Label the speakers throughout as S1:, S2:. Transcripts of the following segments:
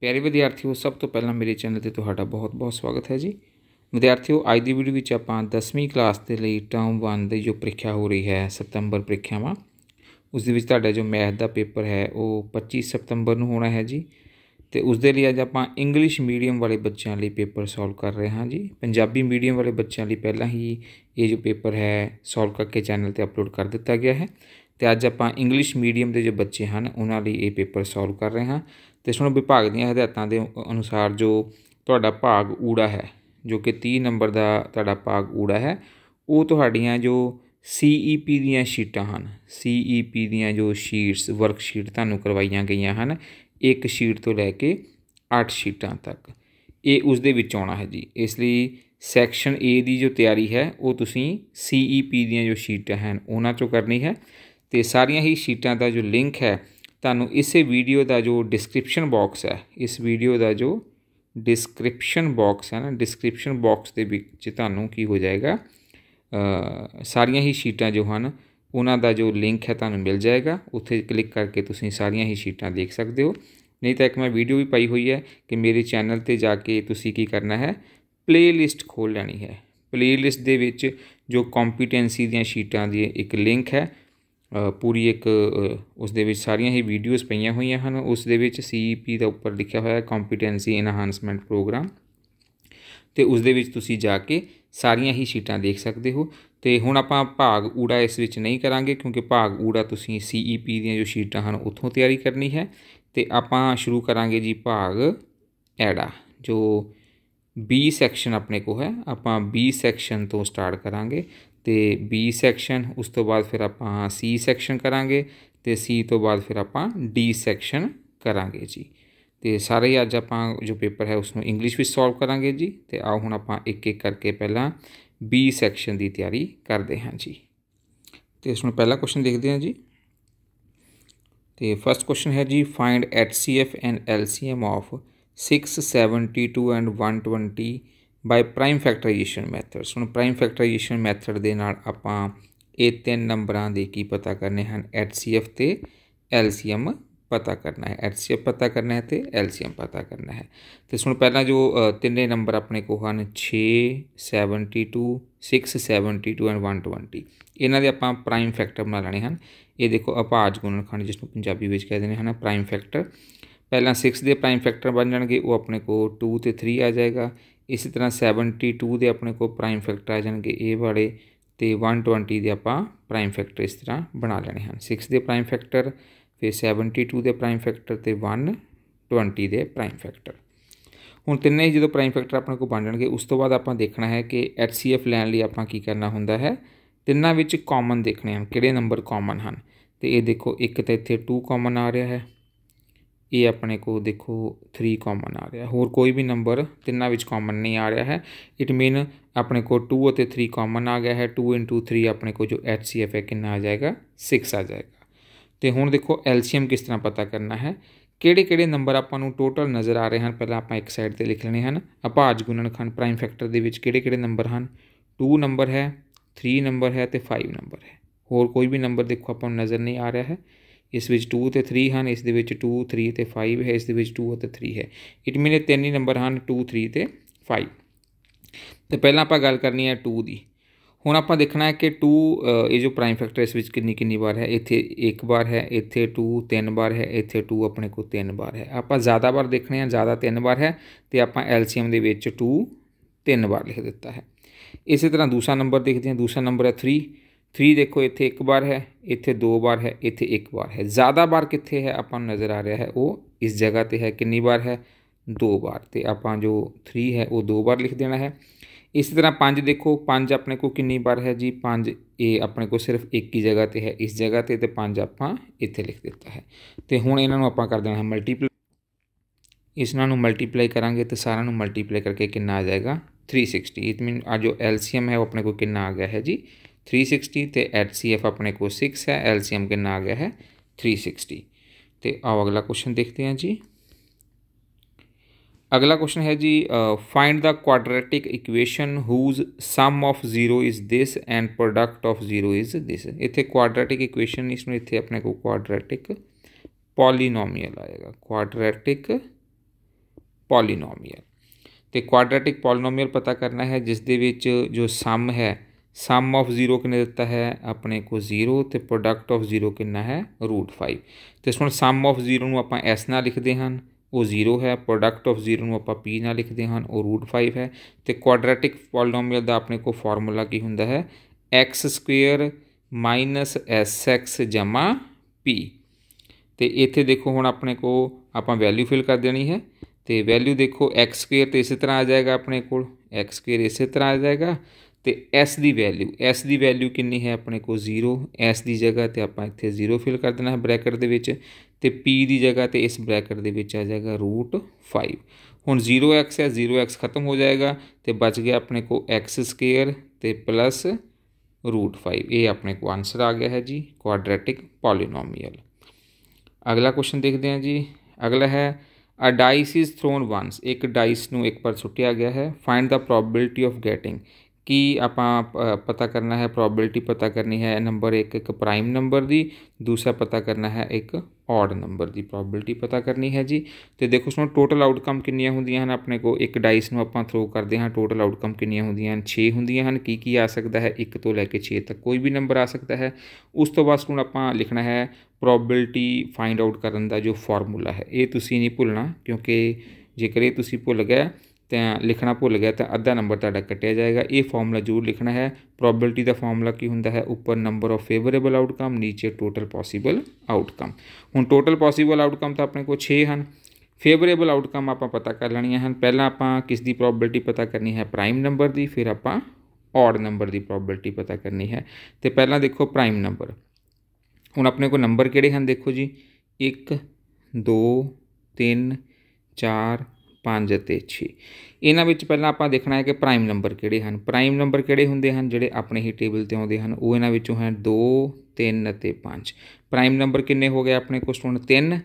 S1: ਪਿਆਰੇ ਵਿਦਿਆਰਥੀਓ ਸਭ ਤੋਂ ਪਹਿਲਾਂ ਮੇਰੇ ਚੈਨਲ ਤੇ ਤੁਹਾਡਾ ਬਹੁਤ-ਬਹੁਤ ਸਵਾਗਤ ਹੈ ਜੀ ਵਿਦਿਆਰਥੀਓ ਅੱਜ ਦੀ ਵੀਡੀਓ ਵਿੱਚ ਆਪਾਂ 10ਵੀਂ ਕਲਾਸ ਦੇ ਲਈ ਟਰਮ 1 ਦੇ ਜੋ ਪ੍ਰੀਖਿਆ ਹੋ ਰਹੀ ਹੈ ਸਤੰਬਰ ਪ੍ਰੀਖਿਆਵਾਂ ਉਸ ਦੇ ਵਿੱਚ ਤੁਹਾਡਾ ਜੋ ਮੈਥ ਦਾ ਪੇਪਰ ਹੈ ਉਹ 25 ਸਤੰਬਰ ਨੂੰ ਹੋਣਾ ਹੈ ਜੀ ਤੇ ਉਸ ਦੇ ਲਈ ਅੱਜ ਆਪਾਂ ਇੰਗਲਿਸ਼ ਮੀਡੀਅਮ ਵਾਲੇ ਬੱਚਿਆਂ ਲਈ ਪੇਪਰ ਸੋਲਵ ਕਰ ਰਹੇ ਹਾਂ ਜੀ ਪੰਜਾਬੀ ਮੀਡੀਅਮ ਵਾਲੇ ਬੱਚਿਆਂ ਲਈ ਪਹਿਲਾਂ ਹੀ ਇਹ ਜੋ ਪੇਪਰ ਹੈ ਸੋਲਵ ਕਰਕੇ ਚੈਨਲ ਤੇ ਅਪਲੋਡ ਕਰ ਦਿੱਤਾ ਗਿਆ ਹੈ ਤੇ ਅੱਜ ਆਪਾਂ ਇੰਗਲਿਸ਼ ਮੀਡੀਅਮ ਦੇ ਜੋ ਬੱਚੇ ਹਨ ਉਹਨਾਂ ਲਈ ਇਹ ਪੇਪਰ ਸੋਲਵ ਕਰ ਰਹੇ ਹਾਂ ਤੇ ਸੁਣ ਵਿਭਾਗ ਦੀਆਂ ਹਦਾਇਤਾਂ ਦੇ ਅਨੁਸਾਰ ਜੋ ਤੁਹਾਡਾ ਭਾਗ ਊੜਾ ਹੈ ਜੋ ਕਿ 30 ਨੰਬਰ ਦਾ ਤੁਹਾਡਾ ਭਾਗ ਊੜਾ ਹੈ ਉਹ ਤੁਹਾਡੀਆਂ ਜੋ CEP ਦੀਆਂ ਸ਼ੀਟਾਂ ਹਨ CEP ਦੀਆਂ ਜੋ ਸ਼ੀਟਸ ਵਰਕਸ਼ੀਟ ਤੁਹਾਨੂੰ ਕਰਵਾਈਆਂ ਗਈਆਂ ਹਨ ਇੱਕ ਸ਼ੀਟ ਤੋਂ ਲੈ ਕੇ 8 ਸ਼ੀਟਾਂ ਤੱਕ ਇਹ ਉਸ ਦੇ ਵਿੱਚ ਆਉਣਾ ਹੈ ਜੀ ਇਸ ਲਈ ਸੈਕਸ਼ਨ A ਦੀ ਜੋ ਤਿਆਰੀ ਹੈ ਉਹ ਤੁਸੀਂ CEP ਦੀਆਂ ਜੋ ਸ਼ੀਟਾਂ ਹਨ ਉਹਨਾਂ ਚੋਂ ਕਰਨੀ ਹੈ ਤੇ ਸਾਰੀਆਂ ਹੀ ਸ਼ੀਟਾਂ ਦਾ ਜੋ ਲਿੰਕ ਹੈ ਤੁਹਾਨੂੰ ਇਸੇ ਵੀਡੀਓ ਦਾ ਜੋ ਡਿਸਕ੍ਰਿਪਸ਼ਨ ਬਾਕਸ ਹੈ ਇਸ ਵੀਡੀਓ ਦਾ ਜੋ ਡਿਸਕ੍ਰਿਪਸ਼ਨ ਬਾਕਸ ਹੈ ਨਾ ਡਿਸਕ੍ਰਿਪਸ਼ਨ ਬਾਕਸ ਦੇ ਵਿੱਚ ਤੁਹਾਨੂੰ ਕੀ ਹੋ ਜਾਏਗਾ ਸਾਰੀਆਂ ਹੀ ਸ਼ੀਟਾਂ ਜੋ ਹਨ ਉਹਨਾਂ ਦਾ ਜੋ ਲਿੰਕ ਹੈ ਤੁਹਾਨੂੰ ਮਿਲ ਜਾਏਗਾ ਉੱਥੇ ਕਲਿੱਕ ਕਰਕੇ ਤੁਸੀਂ ਸਾਰੀਆਂ ਹੀ ਸ਼ੀਟਾਂ ਦੇਖ ਸਕਦੇ ਹੋ ਨਹੀਂ ਤਾਂ ਇੱਕ ਮੈਂ ਵੀਡੀਓ ਵੀ ਪਾਈ ਹੋਈ ਹੈ ਕਿ ਮੇਰੇ ਚੈਨਲ ਤੇ ਜਾ ਕੇ ਤੁਸੀਂ ਕੀ ਕਰਨਾ ਹੈ ਪਲੇਲਿਸਟ ਖੋਲ ਲੈਣੀ ਹੈ ਪਲੇਲਿਸਟ ਦੇ ਵਿੱਚ ਜੋ ਕੰਪੀਟੈਂਸੀ ਦੀਆਂ ਸ਼ੀਟਾਂ ਦੀ ਇੱਕ ਲਿੰਕ ਹੈ ਪੂਰੀ ਇੱਕ ਉਸ ਦੇ ਵਿੱਚ ਸਾਰੀਆਂ ਹੀ ਵੀਡੀਓਜ਼ ਪਈਆਂ ਹੋਈਆਂ ਹਨ ਉਸ ਦੇ ਵਿੱਚ ਸੀਪੀ e ਦਾ ਉੱਪਰ ਲਿਖਿਆ ਹੋਇਆ ਕੰਪੀਟੈਂਸੀ ਇਨਹਾਂਸਮੈਂਟ ਪ੍ਰੋਗਰਾਮ ਤੇ ਉਸ ਦੇ ਵਿੱਚ ਤੁਸੀਂ ਜਾ ਕੇ ਸਾਰੀਆਂ ਹੀ ਸ਼ੀਟਾਂ ਦੇਖ ਸਕਦੇ ਹੋ ਤੇ ਹੁਣ ਆਪਾਂ ਭਾਗ ਊੜਾ ਇਸ ਵਿੱਚ ਨਹੀਂ ਕਰਾਂਗੇ ਕਿਉਂਕਿ ਭਾਗ ਊੜਾ ਤੁਸੀਂ ਸੀਈਪੀ e ਦੀਆਂ ਜੋ ਸ਼ੀਟਾਂ ਹਨ ਉੱਥੋਂ ਤਿਆਰੀ ਕਰਨੀ ਹੈ ਤੇ ਆਪਾਂ ਸ਼ੁਰੂ ਕਰਾਂਗੇ ਜੀ ਭਾਗ ਐੜਾ ਜੋ ਬੀ ਸੈਕਸ਼ਨ ਆਪਣੇ ਕੋ ਹੈ ਆਪਾਂ ਬੀ ਸੈਕਸ਼ਨ ਤੋਂ ਸਟਾਰਟ ਕਰਾਂਗੇ ਤੇ ਬੀ ਸੈਕਸ਼ਨ ਉਸ ਤੋਂ ਬਾਅਦ ਫਿਰ ਆਪਾਂ ਸੀ ਸੈਕਸ਼ਨ ਕਰਾਂਗੇ ਤੇ ਸੀ ਤੋਂ ਬਾਅਦ ਫਿਰ ਆਪਾਂ ਡੀ ਸੈਕਸ਼ਨ ਕਰਾਂਗੇ ਜੀ ਤੇ ਸਾਰੇ ਅੱਜ ਆਪਾਂ ਜੋ ਪੇਪਰ ਹੈ ਉਸ ਨੂੰ ਇੰਗਲਿਸ਼ ਵਿੱਚ ਸੋਲਵ ਕਰਾਂਗੇ ਜੀ ਤੇ ਆਓ ਹੁਣ ਆਪਾਂ ਇੱਕ ਇੱਕ ਕਰਕੇ ਪਹਿਲਾਂ ਬੀ ਸੈਕਸ਼ਨ ਦੀ ਤਿਆਰੀ ਕਰਦੇ ਹਾਂ ਜੀ ਤੇ ਇਸ ਨੂੰ ਪਹਿਲਾ ਕੁਐਸਚਨ ਦੇਖਦੇ ਹਾਂ ਜੀ ਤੇ ਫਰਸਟ ਕੁਐਸਚਨ ਹੈ ਜੀ find HCF and LCM of 672 and 120 by prime factorization methods ਹੁਣ ਪ੍ਰਾਈਮ ਫੈਕਟਰਾਈਜੇਸ਼ਨ ਮੈਥਡ ਦੇ ਨਾਲ ਆਪਾਂ ਇਹ ਤਿੰਨ ਨੰਬਰਾਂ ਦੇ ਕੀ ਪਤਾ ਕਰਨੇ ਹਨ HCF ਤੇ LCM ਪਤਾ ਕਰਨਾ ਹੈ HCF ਪਤਾ ਕਰਨਾ ਹੈ ਤੇ LCM ਪਤਾ ਕਰਨਾ ਹੈ ਤੇ ਹੁਣ ਪਹਿਲਾਂ ਜੋ ਤਿੰਨੇ ਨੰਬਰ ਆਪਣੇ ਕੋਲ ਹਨ 6 72 672 ਐਂਡ 120 ਇਹਨਾਂ ਦੇ ਆਪਾਂ ਪ੍ਰਾਈਮ ਫੈਕਟਰ ਬਣਾ ਲੈਣੇ ਹਨ ਇਹ ਦੇਖੋ ਅਪਾਜ ਗੁਣਨਖੰਡ ਜਿਸ ਨੂੰ ਪੰਜਾਬੀ ਵਿੱਚ ਕਹਿੰਦੇ ਨੇ ਹਨ ਪ੍ਰਾਈਮ ਫੈਕਟਰ ਪਹਿਲਾਂ 6 ਦੇ ਪ੍ਰਾਈਮ ਫੈਕਟਰ ਬਣ ਜਾਣਗੇ ਉਹ ਆਪਣੇ ਕੋਲ 2 ਤੇ 3 ਆ ਜਾਏਗਾ ਇਸੇ ਤਰ੍ਹਾਂ 72 ਦੇ ਆਪਣੇ ਕੋਲ ਪ੍ਰਾਈਮ ਫੈਕਟਰ ਆ ਜਾਣਗੇ ਇਹ ਵਾਲੇ ਤੇ 120 ਦੇ ਆਪਾਂ ਪ੍ਰਾਈਮ ਫੈਕਟਰ ਇਸ ਤਰ੍ਹਾਂ ਬਣਾ ਲੈਣੇ ਹਨ 6 ਦੇ ਪ੍ਰਾਈਮ ਫੈਕਟਰ ਫਿਰ 72 ਦੇ ਪ੍ਰਾਈਮ ਫੈਕਟਰ ਤੇ 120 ਦੇ ਪ੍ਰਾਈਮ ਫੈਕਟਰ ਹੁਣ ਤਿੰਨੇ ਜਦੋਂ ਪ੍ਰਾਈਮ ਫੈਕਟਰ ਆਪਣੇ ਕੋਲ ਬਣ ਜਾਣਗੇ ਉਸ ਤੋਂ ਬਾਅਦ ਆਪਾਂ ਦੇਖਣਾ ਹੈ ਕਿ HCF ਲੈਣ ਲਈ ਆਪਾਂ ਕੀ ਕਰਨਾ ਹੁੰਦਾ ਹੈ ਤਿੰਨਾਂ ਵਿੱਚ ਕਾਮਨ ਦੇਖਣੇ ਹਨ ਕਿਹੜੇ ਨੰਬਰ ਕਾਮਨ ਹਨ ਤੇ ਇਹ ਦੇਖੋ ਇੱਕ ਤਾਂ ਇੱਥੇ 2 ਕਾਮਨ ਆ ਰਿਹਾ ਹੈ ਇਹ ਆਪਣੇ ਕੋ ਦੇਖੋ 3 ਕਾਮਨ ਆ ਰਿਹਾ ਹੋਰ ਕੋਈ ਵੀ ਨੰਬਰ ਤਿੰਨਾਂ ਵਿੱਚ ਕਾਮਨ ਨਹੀਂ ਆ ਰਿਹਾ ਹੈ ਇਟ ਮੀਨ ਆਪਣੇ ਕੋ 2 ਅਤੇ 3 ਕਾਮਨ ਆ ਗਿਆ ਹੈ 2 3 ਆਪਣੇ ਕੋ ਜੋ HCF ਹੈ ਕਿੰਨਾ ਆ ਜਾਏਗਾ 6 ਆ ਜਾਏਗਾ ਤੇ ਹੁਣ ਦੇਖੋ LCM ਕਿਸ ਤਰ੍ਹਾਂ ਪਤਾ ਕਰਨਾ ਹੈ ਕਿਹੜੇ ਕਿਹੜੇ ਨੰਬਰ ਆਪਾਂ ਨੂੰ ਟੋਟਲ ਨਜ਼ਰ ਆ ਰਹੇ ਹਨ ਪਹਿਲਾਂ ਆਪਾਂ ਇੱਕ ਸਾਈਡ ਤੇ ਲਿਖ ਲੈਣੇ ਹਨ ਅਭਾਜ ਗੁਣਨਖੰਡ ਪ੍ਰਾਈਮ ਫੈਕਟਰ ਦੇ ਵਿੱਚ ਕਿਹੜੇ ਕਿਹੜੇ ਨੰਬਰ ਹਨ 2 ਨੰਬਰ ਹੈ 3 ਨੰਬਰ ਹੈ ਤੇ 5 ਨੰਬਰ ਹੈ ਹੋਰ ਕੋਈ ਵੀ ਨੰਬਰ ਦੇਖੋ ਆਪਾਂ ਨੂੰ ਨਜ਼ਰ ਨਹੀਂ ਆ ਰਿਹਾ ਹੈ ਇਸ ਵਿੱਚ 2 ਤੇ 3 ਹਨ ਇਸ ਦੇ ਵਿੱਚ 2 3 ਤੇ 5 ਹੈ ਇਸ ਦੇ ਵਿੱਚ 2 ਅਤੇ 3 ਹੈ ਇਟ ਮੀਨ ਇਹ ਤਿੰਨ ਹੀ ਨੰਬਰ ਹਨ 2 3 ਤੇ 5 ਤੇ ਪਹਿਲਾਂ ਆਪਾਂ ਗੱਲ ਕਰਨੀ ਹੈ 2 ਦੀ ਹੁਣ ਆਪਾਂ ਦੇਖਣਾ ਹੈ ਕਿ 2 ਇਹ ਜੋ ਪ੍ਰਾਈਮ ਫੈਕਟਰ ਇਸ ਵਿੱਚ ਕਿੰਨੀ ਕਿੰਨੀ ਵਾਰ ਹੈ ਇੱਥੇ ਇੱਕ ਵਾਰ ਹੈ ਇੱਥੇ 2 ਤਿੰਨ ਵਾਰ ਹੈ ਇੱਥੇ 2 ਆਪਣੇ ਕੋਲ ਤਿੰਨ ਵਾਰ ਹੈ ਆਪਾਂ ਜ਼ਿਆਦਾ ਵਾਰ ਦੇਖਣੇ ਆ ਜ਼ਿਆਦਾ ਤਿੰਨ ਵਾਰ ਹੈ ਤੇ ਆਪਾਂ ਐਲਸੀਐਮ ਦੇ ਵਿੱਚ 2 ਤਿੰਨ ਵਾਰ ਲਿਖ ਦਿੱਤਾ ਹੈ ਇਸੇ ਤਰ੍ਹਾਂ ਦੂਸਰਾ ਨੰਬਰ ਦੇਖਦੇ ਹਾਂ ਦੂਸਰਾ ਨੰਬਰ ਹੈ 3 3 ਦੇਖੋ ਇੱਥੇ ਇੱਕ ਵਾਰ ਹੈ ਇੱਥੇ ਦੋ ਵਾਰ ਹੈ ਇੱਥੇ ਇੱਕ ਵਾਰ ਹੈ ਜ਼ਿਆਦਾ ਵਾਰ ਕਿੱਥੇ ਹੈ ਆਪਾਂ ਨੂੰ ਨਜ਼ਰ ਆ ਰਿਹਾ ਹੈ ਉਹ ਇਸ ਜਗ੍ਹਾ ਤੇ ਹੈ ਕਿੰਨੀ ਵਾਰ ਹੈ ਦੋ ਵਾਰ ਤੇ ਆਪਾਂ ਜੋ 3 ਹੈ ਉਹ ਦੋ ਵਾਰ ਲਿਖ ਦੇਣਾ ਹੈ ਇਸੇ ਤਰ੍ਹਾਂ 5 ਦੇਖੋ 5 ਆਪਣੇ ਕੋਲ ਕਿੰਨੀ ਵਾਰ ਹੈ ਜੀ 5 ਇਹ ਆਪਣੇ ਕੋਲ ਸਿਰਫ ਇੱਕ ਹੀ ਜਗ੍ਹਾ ਤੇ ਹੈ ਇਸ ਜਗ੍ਹਾ ਤੇ ਤੇ 5 ਆਪਾਂ ਇੱਥੇ ਲਿਖ ਦਿੱਤਾ ਹੈ ਤੇ ਹੁਣ ਇਹਨਾਂ ਨੂੰ ਆਪਾਂ ਕਰ ਦੇਣਾ ਹੈ ਮਲਟੀਪਲ ਇਸ ਨਾਲ ਨੂੰ ਮਲਟੀਪਲਾਈ ਕਰਾਂਗੇ ਤੇ ਸਾਰਿਆਂ ਨੂੰ ਮਲਟੀਪਲਾਈ ਕਰਕੇ ਕਿੰਨਾ ਆ ਜਾਏਗਾ 360 ਇਟ ਮੀਨ ਆ ਜੋ ਐਲਸੀਐਮ ਹੈ ਉਹ ਆਪਣੇ ਕੋਲ ਕਿੰਨਾ ਆ ਗਿਆ ਹੈ ਜੀ थ्री सिक्सटी तो एच सी एफ अपने को सिक्स है एल सी एम कि आ गया है थ्री सिक्सटी तो आओ अगला क्वेश्चन देखते हैं जी अगला क्वेश्चन है जी find the quadratic equation whose sum of zero is this and product of zero is this इतने क्वाड्रेटिक इक्वेशन इसमें इतने अपने को क्वाड्रेटिक पॉलीनोमियल आएगा क्वाड्रेटिक पॉलीनोमियल तो क्वाड्रेटिक पॉलीनोमियल पता करना है जिस दे जो सम है ਸਮ ਆਫ 0 ਕਿੰਨੇ ਦਿੱਤਾ ਹੈ ਆਪਣੇ ਕੋ 0 ਤੇ ਪ੍ਰੋਡਕਟ ਆਫ 0 ਕਿੰਨਾ ਹੈ √5 ਤੇ ਹੁਣ ਸਮ ਆਫ 0 ਨੂੰ ਆਪਾਂ s ਨਾਲ ਲਿਖਦੇ ਹਨ ਉਹ 0 ਹੈ ਪ੍ਰੋਡਕਟ ਆਫ 0 ਨੂੰ ਆਪਾਂ p ਨਾਲ ਲਿਖਦੇ ਹਨ ਉਹ √5 ਹੈ ਤੇ ਕੁਆਡਰੈਟਿਕ ਪੋਲੀਨੋਮੀਅਲ ਦਾ ਆਪਣੇ ਕੋ ਫਾਰਮੂਲਾ ਕੀ ਹੁੰਦਾ ਹੈ x² sx p ਤੇ ਇੱਥੇ ਦੇਖੋ ਹੁਣ ਆਪਣੇ ਕੋ ਆਪਾਂ ਵੈਲਿਊ ਫਿਲ ਕਰ ਦੇਣੀ ਹੈ ਤੇ ਵੈਲਿਊ ਦੇਖੋ x² ਤੇ ਇਸੇ ਤਰ੍ਹਾਂ ਆ ਜਾਏਗਾ ਆਪਣੇ ਕੋਲ x² ਇਸੇ ਤਰ੍ਹਾਂ ਆ ਜਾਏਗਾ ਤੇ s ਦੀ ਵੈਲਿਊ s ਦੀ ਵੈਲਿਊ ਕਿੰਨੀ ਹੈ ਆਪਣੇ ਕੋਲ 0 s ਦੀ ਜਗ੍ਹਾ ਤੇ ਆਪਾਂ ਇੱਥੇ 0 ਫਿਲ ਕਰ ਦੇਣਾ ਹੈ ਬ੍ਰੈਕਟ ਦੇ ਵਿੱਚ ਤੇ p ਦੀ ਜਗ੍ਹਾ ਤੇ ਇਸ ਬ੍ਰੈਕਟ ਦੇ ਵਿੱਚ ਆ ਜਾਏਗਾ √5 ਹੁਣ 0x ਹੈ 0x ਖਤਮ ਹੋ ਜਾਏਗਾ ਤੇ ਬਚ ਗਿਆ ਆਪਣੇ ਕੋਲ x2 ਤੇ ਪਲੱਸ √5 ਇਹ ਆਪਣੇ ਕੋਲ ਆਨਸਰ ਆ ਗਿਆ ਹੈ ਜੀ ਕੁਆਡਰੈਟਿਕ ਪੋਲੀਨੋਮੀਅਲ ਅਗਲਾ ਕੁਐਸਚਨ ਦੇਖਦੇ ਹਾਂ ਜੀ ਅਗਲਾ ਹੈ a dice is thrown once ਇੱਕ ਡਾਈਸ ਨੂੰ ਇੱਕ ਵਾਰ ਸੁੱਟਿਆ ਗਿਆ ਹੈ find the probability of getting ਕੀ ਆਪਾਂ ਪਤਾ ਕਰਨਾ ਹੈ ਪ੍ਰੋਬੇਬਿਲਿਟੀ ਪਤਾ ਕਰਨੀ ਹੈ ਨੰਬਰ 1 ਇੱਕ ਪ੍ਰਾਈਮ ਨੰਬਰ ਦੀ ਦੂਸਰਾ ਪਤਾ ਕਰਨਾ ਹੈ ਇੱਕ ਔਡ ਨੰਬਰ ਦੀ ਪ੍ਰੋਬੇਬਿਲਿਟੀ ਪਤਾ ਕਰਨੀ ਹੈ ਜੀ ਤੇ ਦੇਖੋ ਉਸ ਟੋਟਲ ਆਊਟਕਮ ਕਿੰਨੀਆਂ ਹੁੰਦੀਆਂ ਹਨ ਆਪਣੇ ਕੋ ਇੱਕ ਡਾਈਸ ਨੂੰ ਆਪਾਂ ਥਰੋ ਕਰਦੇ ਹਾਂ ਟੋਟਲ ਆਊਟਕਮ ਕਿੰਨੀਆਂ ਹੁੰਦੀਆਂ ਹਨ 6 ਹੁੰਦੀਆਂ ਹਨ ਕੀ ਕੀ ਆ ਸਕਦਾ ਹੈ 1 ਤੋਂ ਲੈ ਕੇ 6 ਤੱਕ ਕੋਈ ਵੀ ਨੰਬਰ ਆ ਸਕਦਾ ਹੈ ਉਸ ਤੋਂ ਬਾਅਦ ਹੁਣ ਆਪਾਂ ਲਿਖਣਾ ਹੈ ਪ੍ਰੋਬੇਬਿਲਿਟੀ ਫਾਈਂਡ ਆਊਟ ਕਰਨ ਦਾ ਜੋ ਫਾਰਮੂਲਾ ਹੈ ਇਹ ਤੁਸੀਂ ਨਹੀਂ ਭੁੱਲਣਾ ਕਿਉਂਕਿ ਜੇਕਰ ਇਹ ਤੁਸੀਂ ਭੁੱਲ ਗਏ तो लिखना भुल गया तो अद्धा नंबर तक कटिया जाएगा यह फॉर्मूला जरूर लिखना है प्रॉबिलिटी का फॉर्मूला की होंगे है उपर नंबर ऑफ फेवरेबल आउटकम नीचे टोटल पॉसीबल आउटकम हूँ टोटल पॉसीबल आउटकम तो अपने को छे हैं फेवरेबल आउटकम आप पता कर लिया हैं पहला आप किसकी प्रॉबिलिटी पता करनी है प्राइम नंबर की फिर आप ऑड नंबर की प्रॉबिलिटी पता करनी है तो पहला देखो प्राइम नंबर हूँ अपने को नंबर कि देखो जी एक दो तीन चार 5 ਅਤੇ 6 ਇਹਨਾਂ ਵਿੱਚ ਪਹਿਲਾਂ ਆਪਾਂ ਦੇਖਣਾ ਹੈ ਕਿ ਪ੍ਰਾਈਮ ਨੰਬਰ ਕਿਹੜੇ ਹਨ ਪ੍ਰਾਈਮ ਨੰਬਰ ਕਿਹੜੇ ਹੁੰਦੇ ਹਨ ਜਿਹੜੇ ਆਪਣੇ ਹੀ ਟੇਬਲ ਤੇ ਆਉਂਦੇ ਹਨ ਉਹ ਇਹਨਾਂ ਵਿੱਚੋਂ ਹਨ 2 3 ਅਤੇ 5 ਪ੍ਰਾਈਮ ਨੰਬਰ ਕਿੰਨੇ ਹੋ ਗਏ ਆਪਣੇ ਕੋਲ ਹੁਣ 3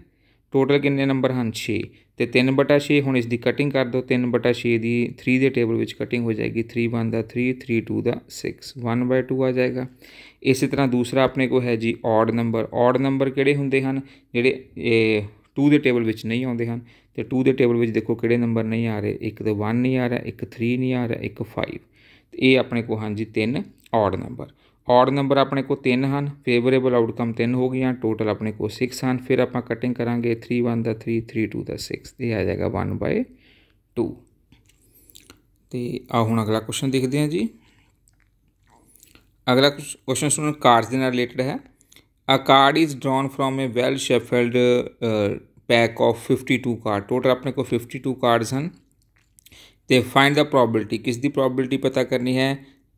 S1: ਟੋਟਲ ਕਿੰਨੇ ਨੰਬਰ ਹਨ 6 ਤੇ 3/6 ਹੁਣ ਇਸ ਦੀ ਕਟਿੰਗ ਕਰ ਦਿਓ 3/6 ਦੀ 3 ਦੇ ਟੇਬਲ ਵਿੱਚ ਕਟਿੰਗ ਹੋ ਜਾਏਗੀ 3 1 ਦਾ 3 3 2 ਦਾ 6 1/2 ਆ ਜਾਏਗਾ ਇਸੇ ਤਰ੍ਹਾਂ ਦੂਸਰਾ ਆਪਣੇ ਕੋਲ ਹੈ ਜੀ ਔਡ ਨੰਬਰ ਔਡ ਨੰਬਰ ਕਿਹੜੇ ਹੁੰਦੇ ਹਨ ਜਿਹੜੇ 2 ਦੇ ਟੇਬਲ ਵਿੱਚ ਨਹੀਂ ਆਉਂਦੇ ਹਨ ਤੇ 2 ਦੇ ਟੇਬਲ ਵਿੱਚ ਦੇਖੋ ਕਿਹੜੇ ਨੰਬਰ ਨਹੀਂ ਆ ਰਹੇ ਇੱਕ ਤੇ 1 ਨਹੀਂ ਆ ਰਿਹਾ ਇੱਕ 3 ਨਹੀਂ ਆ ਰਿਹਾ ਇੱਕ 5 ਤੇ ਇਹ ਆਪਣੇ ਕੋ ਹਾਂਜੀ ਜੀ ਤਿੰਨ ਆਡ ਨੰਬਰ ਆਡ ਨੰਬਰ ਆਪਣੇ ਕੋ ਤਿੰਨ ਹਨ ਫੇਵਰੇਬਲ ਆਊਟਕਮ ਤਿੰਨ ਹੋ ਗਈਆਂ ਟੋਟਲ ਆਪਣੇ ਕੋ 6 ਹਨ ਫਿਰ ਆਪਾਂ ਕਟਿੰਗ ਕਰਾਂਗੇ 3 1 ਦਾ 3 3 2 ਦਾ 6 ਤੇ ਆ ਜਾਏਗਾ 1/2 ਤੇ ਆ ਹੁਣ ਅਗਲਾ ਕੁਐਸਚਨ ਦੇਖਦੇ ਹਾਂ ਜੀ ਅਗਲਾ ਕੁਐਸਚਨ ਸਟੂਡੈਂਟ ਕਾਰਡਸ ਦੇ ਨਾਲ ਰਿਲੇਟਡ ਹੈ a card is drawn from a well shuffled pack of 52 card total ਆਪਣੇ ਕੋਲ 52 ਕਾਰਡਸ ਹਨ ਤੇ ਫਾਈਂਡ ਦਾ ਪ੍ਰੋਬਿਲਟੀ ਕਿਸ ਦੀ ਪ੍ਰੋਬਿਲਟੀ ਪਤਾ ਕਰਨੀ ਹੈ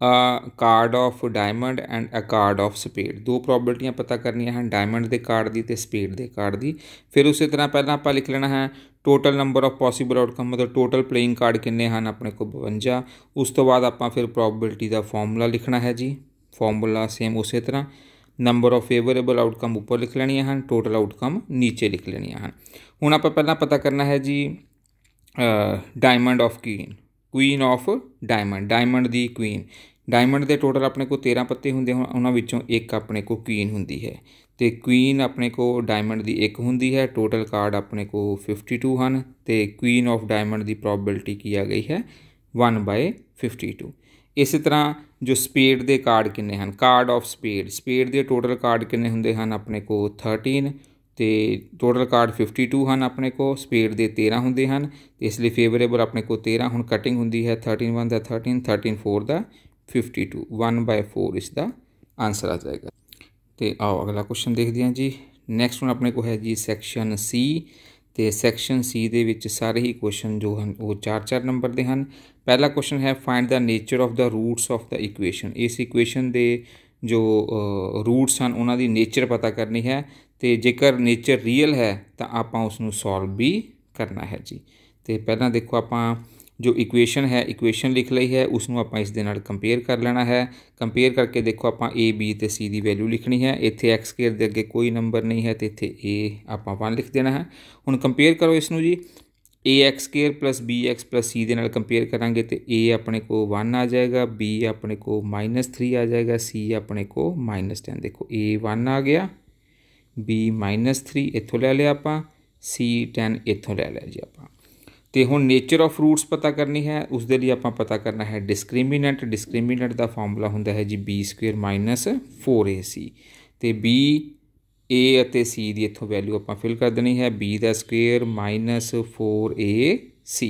S1: a card of diamond and a card of spade ਦੋ ਪ੍ਰੋਬਿਲਟੀਆਂ ਪਤਾ ਕਰਨੀਆਂ ਹਨ ਡਾਇਮੰਡ ਦੇ ਕਾਰਡ ਦੀ ਤੇ ਸਪੇਡ ਦੇ ਕਾਰਡ ਦੀ ਫਿਰ ਉਸੇ ਤਰ੍ਹਾਂ ਪਹਿਲਾਂ ਆਪਾਂ ਲਿਖ ਲੈਣਾ ਹੈ total number of possible outcome ਮਤਲਬ ਟੋਟਲ ਪਲੇਇੰਗ ਕਾਰਡ ਕਿੰਨੇ ਹਨ ਆਪਣੇ ਕੋਲ 52 ਉਸ ਤੋਂ ਬਾਅਦ ਆਪਾਂ ਫਿਰ ਪ੍ਰੋਬਿਲਟੀ ਦਾ ਫਾਰਮੂਲਾ ਲਿਖਣਾ ਹੈ ਜੀ ਫਾਰਮੂਲਾ ਸੇਮ ਉਸੇ ਤਰ੍ਹਾਂ ਨੰਬਰ ਆਫ ਫੇਵਰੇਬਲ ਆਊਟਕਮ ਉੱਪਰ ਲਿਖ ਲੈਣੀਆਂ ਹਨ ਟੋਟਲ ਆਊਟਕਮ ਨੀਚੇ ਲਿਖ ਲੈਣੀਆਂ ਹਨ ਹੁਣ ਆਪਾਂ ਪਹਿਲਾਂ ਪਤਾ ਕਰਨਾ ਹੈ ਜੀ diamond of queen queen of diamond diamond ਦੀ ਕੁਈਨ ਡਾਇਮੰਡ ਦੇ ਟੋਟਲ ਆਪਣੇ ਕੋਲ 13 ਪੱਤੇ ਹੁੰਦੇ ਹਨ ਉਹਨਾਂ ਵਿੱਚੋਂ ਇੱਕ ਆਪਣੇ ਕੋਲ ਕੁਈਨ ਹੁੰਦੀ ਹੈ ਤੇ ਕੁਈਨ ਆਪਣੇ ਕੋਲ ਡਾਇਮੰਡ ਦੀ ਇੱਕ ਹੁੰਦੀ ਹੈ ਟੋਟਲ ਕਾਰਡ ਆਪਣੇ ਕੋਲ 52 ਹਨ ਤੇ ਕੁਈਨ ਆਫ ਡਾਇਮੰਡ ਦੀ ਪ੍ਰੋਬੈਬਿਲਟੀ ਕੀ ਆ ਗਈ ਹੈ 1/52 ਇਸੇ ਤਰ੍ਹਾਂ ਜੋ ਸਪੀਡ ਦੇ ਕਾਰਡ ਕਿੰਨੇ ਹਨ ਕਾਰਡ ਆਫ ਸਪੀਡ ਸਪੀਡ ਦੇ ਟੋਟਲ ਕਾਰਡ ਕਿੰਨੇ ਹੁੰਦੇ ਹਨ ਆਪਣੇ ਕੋ 13 ਤੇ ਟੋਟਲ ਕਾਰਡ 52 ਹਨ ਆਪਣੇ ਕੋ ਸਪੀਡ ਦੇ 13 ਹੁੰਦੇ ਹਨ ਇਸ ਲਈ ਫੇਵਰੇਬਲ ਆਪਣੇ ਕੋ 13 ਹੁਣ ਕਟਿੰਗ ਹੁੰਦੀ ਹੈ 13 1 ਦਾ 13 13 4 ਦਾ 52 1/4 ਇਸ ਦਾ ਆਨਸਰ ਆ ਜਾਏਗਾ ਤੇ ਆਓ ਅਗਲਾ ਕੁਐਸਚਨ ਦੇਖਦੇ ਹਾਂ ਜੀ ਨੈਕਸਟ ਹੁਣ ਆਪਣੇ ਕੋ ਹੈ ਜੀ ਸੈਕਸ਼ਨ ਸੀ ਤੇ ਸੈਕਸ਼ਨ ਸੀ ਦੇ ਵਿੱਚ ਸਾਰੇ ਹੀ ਕੁਐਸਚਨ ਜੋ ਹਨ ਉਹ 4-4 ਨੰਬਰ ਦੇ ਹਨ ਪਹਿਲਾ ਕੁਐਸਚਨ ਹੈ find the nature of the roots of the equation ਇਸ ਇਕੁਏਸ਼ਨ ਦੇ ਜੋ ਰੂਟਸ ਹਨ ਉਹਨਾਂ ਦੀ ਨੇਚਰ ਪਤਾ ਕਰਨੀ ਹੈ ਤੇ ਜੇਕਰ ਨੇਚਰ ਰੀਅਲ ਹੈ ਤਾਂ ਆਪਾਂ ਉਸ ਨੂੰ ਸੋਲਵ ਵੀ ਕਰਨਾ ਹੈ ਜੀ ਤੇ ਪਹਿਲਾਂ ਦੇਖੋ ਆਪਾਂ जो इक्वेशन है इक्वेशन लिख ली है उसनों आप इस कंपेयर कर लेना है कंपेयर करके देखो आप ए बी तो सी की वैल्यू लिखनी है इतने एक्स एक्सकेयर के अगर कोई नंबर नहीं है तो इतने ए आप वन लिख देना है हूँ कंपेयर करो इस जी a square plus b x plus c के कंपेयर करा तो ए अपने को वन आ जाएगा बी अपने को माइनस थ्री आ जाएगा सी अपने को माइनस टेन देखो ए वन आ गया बी माइनस थ्री इतों लै लिया आप टेन इतों लै लिया जी आप ਤੇ ਹੁਣ ਨੇਚਰ ਆਫ ਰੂਟਸ ਪਤਾ ਕਰਨੀ ਹੈ ਉਸ ਦੇ ਲਈ ਆਪਾਂ ਪਤਾ ਕਰਨਾ ਹੈ ਡਿਸਕ੍ਰਿਮੀਨੈਂਟ ਡਿਸਕ੍ਰਿਮੀਨੈਂਟ ਦਾ ਫਾਰਮੂਲਾ ਹੁੰਦਾ ਹੈ ਜੀ b² 4ac ਤੇ b a ਅਤੇ c ਦੀ ਇੱਥੋਂ ਵੈਲਿਊ ਆਪਾਂ ਫਿਲ ਕਰ ਦੇਣੀ ਹੈ b ਦਾ ਸਕੁਅਰ 4ac